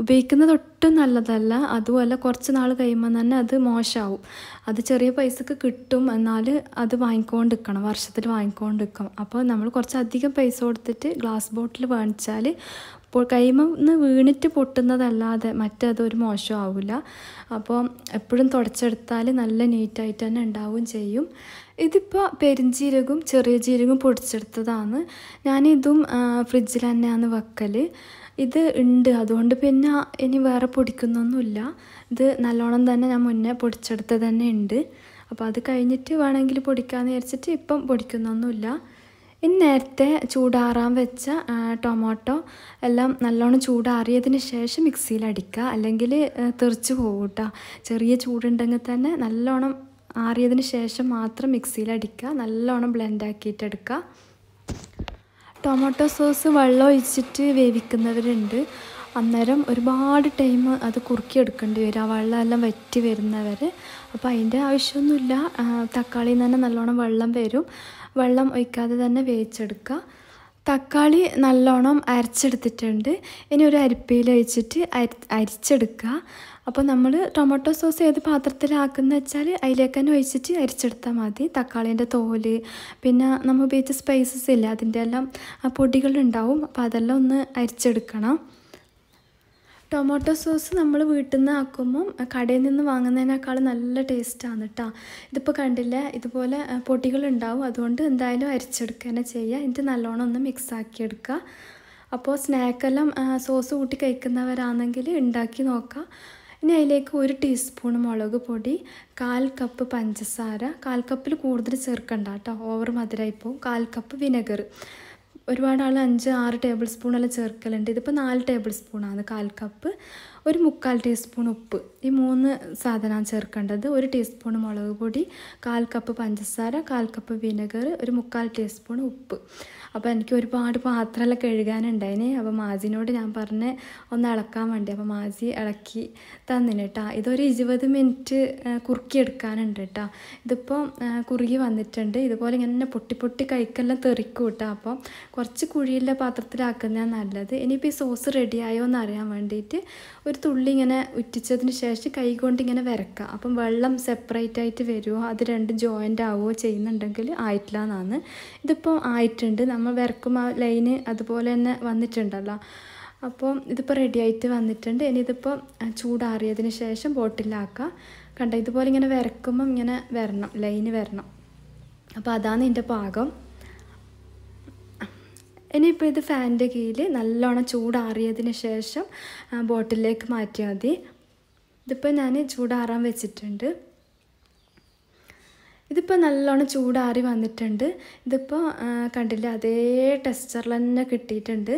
ഉപയോഗിക്കുന്നത് ഒട്ടും നല്ലതല്ല അതുപോലെ കുറച്ച് നാൾ കഴിയുമ്പം തന്നെ അത് മോശമാവും അത് ചെറിയ പൈസക്ക് കിട്ടും എന്നാൽ അത് വാങ്ങിക്കൊണ്ട് നിൽക്കണം വർഷത്തിൽ വാങ്ങിക്കൊണ്ട് നിൽക്കും അപ്പോൾ നമ്മൾ കുറച്ച് അധികം പൈസ കൊടുത്തിട്ട് ഗ്ലാസ് ബോട്ടിൽ വാങ്ങിച്ചാൽ അപ്പോൾ കൈമെന്ന് വീണിട്ട് പൊട്ടുന്നതല്ലാതെ മറ്റതൊരു ആവില്ല അപ്പോൾ എപ്പോഴും തുടച്ചെടുത്താൽ നല്ല നീറ്റായിട്ട് തന്നെ ഉണ്ടാവുകയും ചെയ്യും ഇതിപ്പോൾ പെരിഞ്ജീരകവും ചെറിയ ജീരകവും പൊടിച്ചെടുത്തതാണ് ഞാനിതും ഫ്രിഡ്ജിൽ തന്നെയാണ് വെക്കൽ ഇത് ഉണ്ട് അതുകൊണ്ട് പിന്നെ ഇനി വേറെ പൊടിക്കുന്നൊന്നുമില്ല ഇത് നല്ലോണം തന്നെ ഞാൻ മുന്നേ പൊടിച്ചെടുത്ത് തന്നെ ഉണ്ട് അപ്പോൾ അത് കഴിഞ്ഞിട്ട് വേണമെങ്കിൽ പൊടിക്കാമെന്ന് വിചാരിച്ചിട്ട് ഇപ്പം പൊടിക്കുന്നൊന്നുമില്ല ഇനി നേരത്തെ ചൂടാറാൻ വെച്ച ടൊമാറ്റോ എല്ലാം നല്ലോണം ചൂടാറിയതിന് ശേഷം മിക്സിയിൽ അടിക്കുക അല്ലെങ്കിൽ തെറിച്ച് പോകും കേട്ടോ ചെറിയ ചൂടുണ്ടെങ്കിൽ തന്നെ നല്ലോണം ആറിയതിന് ശേഷം മാത്രം മിക്സിയിൽ അടിക്കുക നല്ലോണം ബ്ലെൻഡാക്കിയിട്ട് എടുക്കുക ടൊമാറ്റോ സോസ് വെള്ളം ഒഴിച്ചിട്ട് വേവിക്കുന്നവരുണ്ട് അന്നേരം ഒരുപാട് ടൈം അത് കുറുക്കിയെടുക്കേണ്ടി വരും ആ വെള്ളമെല്ലാം വറ്റി വരുന്നവർ അപ്പോൾ അതിൻ്റെ ആവശ്യമൊന്നുമില്ല തക്കാളിയിൽ തന്നെ നല്ലോണം വെള്ളം വരും വെള്ളം ഒഴിക്കാതെ തന്നെ വേവിച്ചെടുക്കുക തക്കാളി നല്ലോണം അരച്ചെടുത്തിട്ടുണ്ട് ഇനി ഒരു അരിപ്പയിൽ ഒഴിച്ചിട്ട് അരി അരിച്ചെടുക്കുക അപ്പോൾ നമ്മൾ ടൊമാറ്റോ സോസ് ഏത് പാത്രത്തിലാക്കുന്ന വെച്ചാൽ അതിലേക്ക് തന്നെ ഒഴിച്ചിട്ട് അരിച്ചെടുത്താൽ മതി തക്കാളീൻ്റെ തോല് പിന്നെ നമ്മൾ ഉപയോഗിച്ച സ്പൈസസ് ഇല്ല അതിൻ്റെ എല്ലാം പൊടികളുണ്ടാവും അപ്പോൾ അതെല്ലാം ഒന്ന് അരിച്ചെടുക്കണം ടൊമാറ്റോ സോസ് നമ്മൾ വീട്ടിൽ നിന്ന് ആക്കുമ്പം കടയിൽ നിന്ന് വാങ്ങുന്നതിനേക്കാൾ നല്ല ടേസ്റ്റാണ് കേട്ടോ ഇതിപ്പോൾ കണ്ടില്ല ഇതുപോലെ പൊടികളുണ്ടാവും അതുകൊണ്ട് എന്തായാലും അരിച്ചെടുക്കുക തന്നെ ചെയ്യുക എന്നിട്ട് നല്ലോണം ഒന്ന് മിക്സ് എടുക്കുക അപ്പോൾ സ്നാക്കെല്ലാം സോസ് കൂട്ടി കഴിക്കുന്നവരാണെങ്കിൽ ഉണ്ടാക്കി നോക്കാം ഇനി അതിലേക്ക് ഒരു ടീസ്പൂൺ മുളക് പൊടി കാൽ കപ്പ് പഞ്ചസാര കാൽ കപ്പിൽ കൂടുതൽ ചേർക്കണ്ട കേട്ടോ ഓവർ മധുരമായിപ്പോൾ കാൽ കപ്പ് വിനെഗർ ഒരുപാട് ആൾ അഞ്ച് ആറ് ടേബിൾ സ്പൂണെല്ലാം ചേർക്കലുണ്ട് ഇതിപ്പോൾ നാല് ടേബിൾ സ്പൂണാണ് കാൽ കപ്പ് ഒരു മുക്കാൽ ടീസ്പൂൺ ഉപ്പ് ഈ മൂന്ന് സാധനമാണ് ചേർക്കേണ്ടത് ഒരു ടീസ്പൂൺ മുളക് പൊടി കാൽ കപ്പ് പഞ്ചസാര കാൽ കപ്പ് വിനെഗർ ഒരു മുക്കാൽ ടീസ്പൂൺ ഉപ്പ് അപ്പോൾ എനിക്ക് ഒരുപാട് പാത്രമല്ല കഴുകാനുണ്ടായിന് അപ്പോൾ മാജിനോട് ഞാൻ പറഞ്ഞ് ഒന്ന് ഇളക്കാൻ വേണ്ടി അപ്പോൾ മാജി ഇളക്കി തന്നിന് കേട്ടോ ഇതൊരു ഇരുപത് മിനിറ്റ് കുറുക്കിയെടുക്കാനുണ്ട് കേട്ടോ ഇതിപ്പോൾ കുറുകി വന്നിട്ടുണ്ട് ഇതുപോലെ ഇങ്ങനെ പൊട്ടി പൊട്ടി കഴിക്കെല്ലാം തെറിക്കും കേട്ടോ അപ്പോൾ കുറച്ച് കുഴിയുള്ള പാത്രത്തിലാക്കുന്നതാണ് നല്ലത് ഇനിയിപ്പോൾ ഈ സോസ് റെഡിയായോ എന്ന് അറിയാൻ വേണ്ടിയിട്ട് ഒരു തുള്ളി ഇങ്ങനെ ഉറ്റിച്ചതിന് ശേഷം കൈ കൊണ്ട് ഇങ്ങനെ വരക്കുക അപ്പം വെള്ളം സെപ്പറേറ്റ് ആയിട്ട് വരുമോ അത് രണ്ട് ജോയിൻ്റ് ആവുമോ ചെയ്യുന്നുണ്ടെങ്കിൽ ആയിട്ടില്ല എന്നാണ് ഇതിപ്പോൾ ആയിട്ടുണ്ട് നമ്മൾ വരക്കും ആ ലൈന് അതുപോലെ തന്നെ വന്നിട്ടുണ്ടല്ലോ അപ്പോൾ ഇതിപ്പോൾ റെഡി ആയിട്ട് വന്നിട്ടുണ്ട് ഇനി ഇതിപ്പോൾ ചൂടാറിയതിന് ശേഷം ബോട്ടിലാക്കുക കണ്ട ഇതുപോലെ ഇങ്ങനെ വരക്കുമ്പം ഇങ്ങനെ വരണം ലൈന് വരണം അപ്പോൾ അതാണ് എൻ്റെ പാകം ഇനിയിപ്പോൾ ഇത് ഫാനിൻ്റെ കീഴിൽ നല്ലോണം ചൂടാറിയതിന് ശേഷം ബോട്ടിലേക്ക് മാറ്റിയാൽ മതി ഇതിപ്പോൾ ഞാൻ ചൂടാറാൻ വെച്ചിട്ടുണ്ട് ഇതിപ്പോൾ നല്ലോണം ചൂടാറി വന്നിട്ടുണ്ട് ഇതിപ്പോൾ കണ്ടില്ല അതേ ടെക്സ്ചറിൽ തന്നെ കിട്ടിയിട്ടുണ്ട്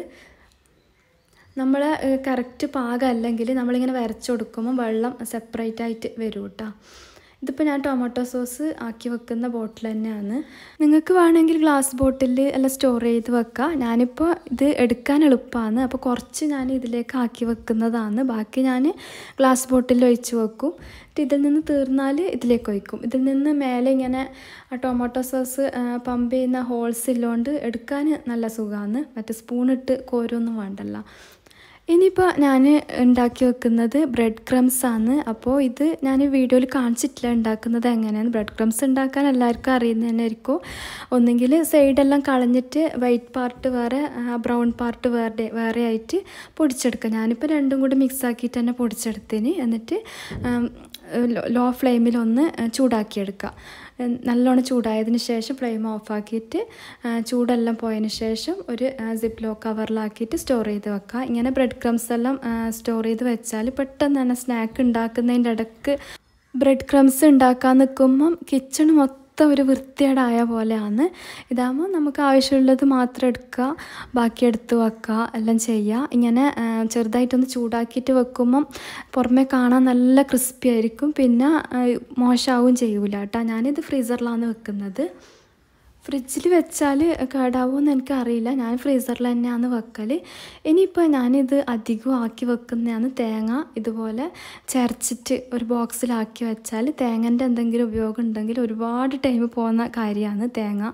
നമ്മൾ കറക്റ്റ് പാകമല്ലെങ്കിൽ നമ്മളിങ്ങനെ വരച്ചു കൊടുക്കുമ്പോൾ വെള്ളം സെപ്പറേറ്റ് ആയിട്ട് വരും കേട്ടോ ഇതിപ്പോൾ ഞാൻ ടൊമാറ്റോ സോസ് ആക്കി വെക്കുന്ന ബോട്ടിൽ തന്നെയാണ് നിങ്ങൾക്ക് വേണമെങ്കിൽ ഗ്ലാസ് ബോട്ടിൽ അല്ല സ്റ്റോർ ചെയ്ത് വെക്കാം ഞാനിപ്പോൾ ഇത് എടുക്കാൻ എളുപ്പമാണ് അപ്പോൾ കുറച്ച് ഞാൻ ഇതിലേക്ക് ആക്കി വെക്കുന്നതാണ് ബാക്കി ഞാൻ ഗ്ലാസ് ബോട്ടിൽ ഒഴിച്ച് വെക്കും ഇതിൽ നിന്ന് തീർന്നാൽ ഇതിലേക്ക് ഒഴിക്കും ഇതിൽ നിന്ന് മേലെ ഇങ്ങനെ ടൊമാറ്റോ സോസ് പമ്പ് ചെയ്യുന്ന ഹോൾസ് ഇല്ലോണ്ട് എടുക്കാൻ നല്ല സുഖമാണ് മറ്റേ സ്പൂണിട്ട് കോരൊന്നും വേണ്ടല്ലോ ഇനിയിപ്പോൾ ഞാൻ ഉണ്ടാക്കി വെക്കുന്നത് ബ്രെഡ് ക്രംസ് ആണ് അപ്പോൾ ഇത് ഞാൻ വീഡിയോയിൽ കാണിച്ചിട്ടില്ല ഉണ്ടാക്കുന്നത് എങ്ങനെയാണ് ബ്രെഡ് ക്രംസ് ഉണ്ടാക്കാൻ എല്ലാവർക്കും തന്നെ ആയിരിക്കും ഒന്നുകിൽ സൈഡെല്ലാം കളഞ്ഞിട്ട് വൈറ്റ് പാർട്ട് വേറെ ബ്രൗൺ പാർട്ട് വേറെ വേറെ ആയിട്ട് പൊടിച്ചെടുക്കുക ഞാനിപ്പോൾ രണ്ടും കൂടി മിക്സ് ആക്കിയിട്ട് തന്നെ പൊടിച്ചെടുത്തിന് എന്നിട്ട് ലോ ഫ്ലെയിമിൽ ഒന്ന് ചൂടാക്കിയെടുക്കുക നല്ലോണം ചൂടായതിന് ശേഷം ഫ്ലെയിം ഓഫാക്കിയിട്ട് ചൂടെല്ലാം പോയതിന് ശേഷം ഒരു സിപ്പ് ലോ കവറിലാക്കിയിട്ട് സ്റ്റോർ ചെയ്ത് വെക്കുക ഇങ്ങനെ ബ്രെഡ് ക്രംസ് എല്ലാം സ്റ്റോർ ചെയ്ത് വെച്ചാൽ പെട്ടെന്ന് തന്നെ സ്നാക്ക് ഉണ്ടാക്കുന്നതിൻ്റെ ഇടക്ക് ബ്രെഡ് ക്രംസ് ഉണ്ടാക്കാൻ നിൽക്കുമ്പം കിച്ചൺ മൊത്തം മൊത്തം ഒരു വൃത്തികേടായ പോലെയാണ് ഇതാകുമ്പോൾ നമുക്ക് ആവശ്യമുള്ളത് മാത്രം എടുക്കുക ബാക്കി എടുത്ത് വെക്കുക എല്ലാം ചെയ്യുക ഇങ്ങനെ ചെറുതായിട്ടൊന്ന് ചൂടാക്കിയിട്ട് വെക്കുമ്പം പുറമേ കാണാൻ നല്ല ക്രിസ്പി ആയിരിക്കും പിന്നെ മോശമാവുകയും ചെയ്യൂല കേട്ടോ ഞാനിത് ഫ്രീസറിലാണ് വെക്കുന്നത് ഫ്രിഡ്ജിൽ വെച്ചാൽ കേടാവുമെന്ന് എനിക്കറിയില്ല ഞാൻ ഫ്രീസറിൽ തന്നെയാണ് വെക്കൽ ഇനിയിപ്പോൾ ഞാനിത് അധികം ആക്കി വെക്കുന്നതാണ് തേങ്ങ ഇതുപോലെ ചരച്ചിട്ട് ഒരു ബോക്സിലാക്കി വെച്ചാൽ തേങ്ങൻ്റെ എന്തെങ്കിലും ഉപയോഗം ഉണ്ടെങ്കിൽ ഒരുപാട് ടൈം പോകുന്ന കാര്യമാണ് തേങ്ങ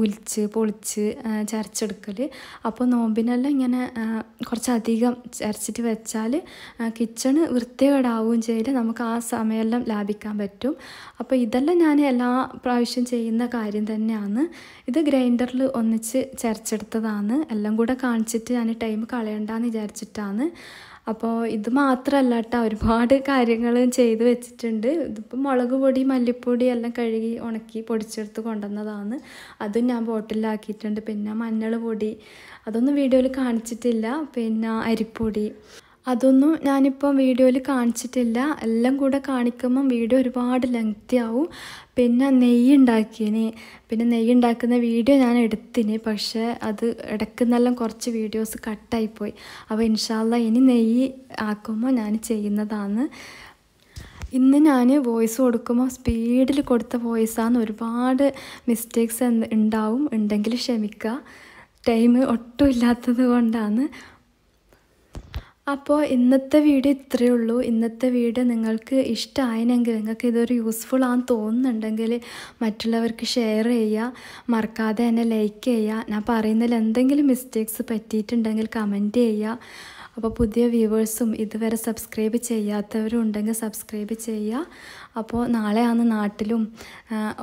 ഉലിച്ച് പൊളിച്ച് ചരച്ചെടുക്കൽ അപ്പോൾ നോമ്പിനെല്ലാം ഇങ്ങനെ കുറച്ചധികം ചരച്ചിട്ട് വെച്ചാൽ കിച്ചണ് വൃത്തികേടാവുകയും ചെയ്ത് നമുക്ക് ആ സമയമെല്ലാം ലാഭിക്കാൻ പറ്റും അപ്പോൾ ഇതെല്ലാം ഞാൻ എല്ലാ പ്രാവശ്യം ചെയ്യുന്ന കാര്യം തന്നെയാണ് ഇത് ഗ്രൈൻഡറിൽ ഒന്നിച്ച് ചരച്ചെടുത്തതാണ് എല്ലാം കൂടെ കാണിച്ചിട്ട് ഞാൻ ടൈം കളയണ്ടെന്ന് വിചാരിച്ചിട്ടാണ് അപ്പോൾ ഇത് മാത്രമല്ല കേട്ടോ ഒരുപാട് കാര്യങ്ങൾ ചെയ്ത് വെച്ചിട്ടുണ്ട് ഇതിപ്പോൾ മുളക് പൊടി മല്ലിപ്പൊടി എല്ലാം കഴുകി ഉണക്കി പൊടിച്ചെടുത്ത് കൊണ്ടുവന്നതാണ് അതും ഞാൻ ബോട്ടിലാക്കിയിട്ടുണ്ട് പിന്നെ മഞ്ഞൾ പൊടി അതൊന്നും വീഡിയോയിൽ കാണിച്ചിട്ടില്ല പിന്നെ അരിപ്പൊടി അതൊന്നും ഞാനിപ്പം വീഡിയോയിൽ കാണിച്ചിട്ടില്ല എല്ലാം കൂടെ കാണിക്കുമ്പം വീഡിയോ ഒരുപാട് ലെങ്തി ആവും പിന്നെ നെയ്യ് ഉണ്ടാക്കിയതിന് പിന്നെ നെയ്യ് ഉണ്ടാക്കുന്ന വീഡിയോ ഞാൻ എടുത്തിന് പക്ഷേ അത് ഇടക്കുന്നെല്ലാം കുറച്ച് വീഡിയോസ് കട്ടായിപ്പോയി അപ്പോൾ ഇൻഷാല്ല ഇനി നെയ്യ് ആക്കുമ്പോൾ ഞാൻ ചെയ്യുന്നതാണ് ഇന്ന് ഞാൻ വോയിസ് കൊടുക്കുമ്പോൾ സ്പീഡിൽ കൊടുത്ത വോയിസാന്ന് ഒരുപാട് മിസ്റ്റേക്സ് ഉണ്ടാവും ഉണ്ടെങ്കിൽ ക്ഷമിക്കുക ടൈം ഒട്ടും ഇല്ലാത്തത് കൊണ്ടാണ് അപ്പോൾ ഇന്നത്തെ വീഡിയോ ഇത്രയേ ഉള്ളൂ ഇന്നത്തെ വീഡിയോ നിങ്ങൾക്ക് ഇഷ്ടമായെങ്കിൽ നിങ്ങൾക്ക് ഇതൊരു യൂസ്ഫുൾ ആണെന്ന് തോന്നുന്നുണ്ടെങ്കിൽ മറ്റുള്ളവർക്ക് ഷെയർ ചെയ്യുക മറക്കാതെ എന്നെ ലൈക്ക് ചെയ്യുക ഞാൻ പറയുന്നതിൽ എന്തെങ്കിലും മിസ്റ്റേക്സ് പറ്റിയിട്ടുണ്ടെങ്കിൽ കമൻറ്റ് ചെയ്യുക അപ്പോൾ പുതിയ വ്യൂവേഴ്സും ഇതുവരെ സബ്സ്ക്രൈബ് ചെയ്യാത്തവരും ഉണ്ടെങ്കിൽ സബ്സ്ക്രൈബ് ചെയ്യുക അപ്പോൾ നാളെയാണ് നാട്ടിലും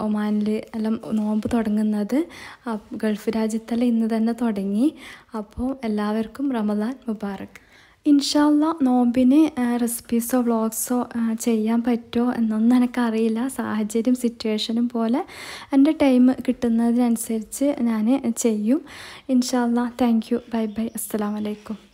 ഒമാനിൽ എല്ലാം നോമ്പ് തുടങ്ങുന്നത് ഗൾഫ് രാജ്യത്തെല്ലാം ഇന്ന് തന്നെ തുടങ്ങി അപ്പോൾ എല്ലാവർക്കും റമദാൻ മുബാറക് ഇൻഷാല്ല നോമ്പിന് റെസിപ്പീസോ വ്ളോഗ്സോ ചെയ്യാൻ പറ്റുമോ എന്നൊന്നും എനിക്കറിയില്ല സാഹചര്യം സിറ്റുവേഷനും പോലെ എൻ്റെ ടൈം കിട്ടുന്നതിനനുസരിച്ച് ഞാൻ ചെയ്യും ഇൻഷാല്ല താങ്ക് യു ബൈ ബൈ അസ്സാം വലൈക്കും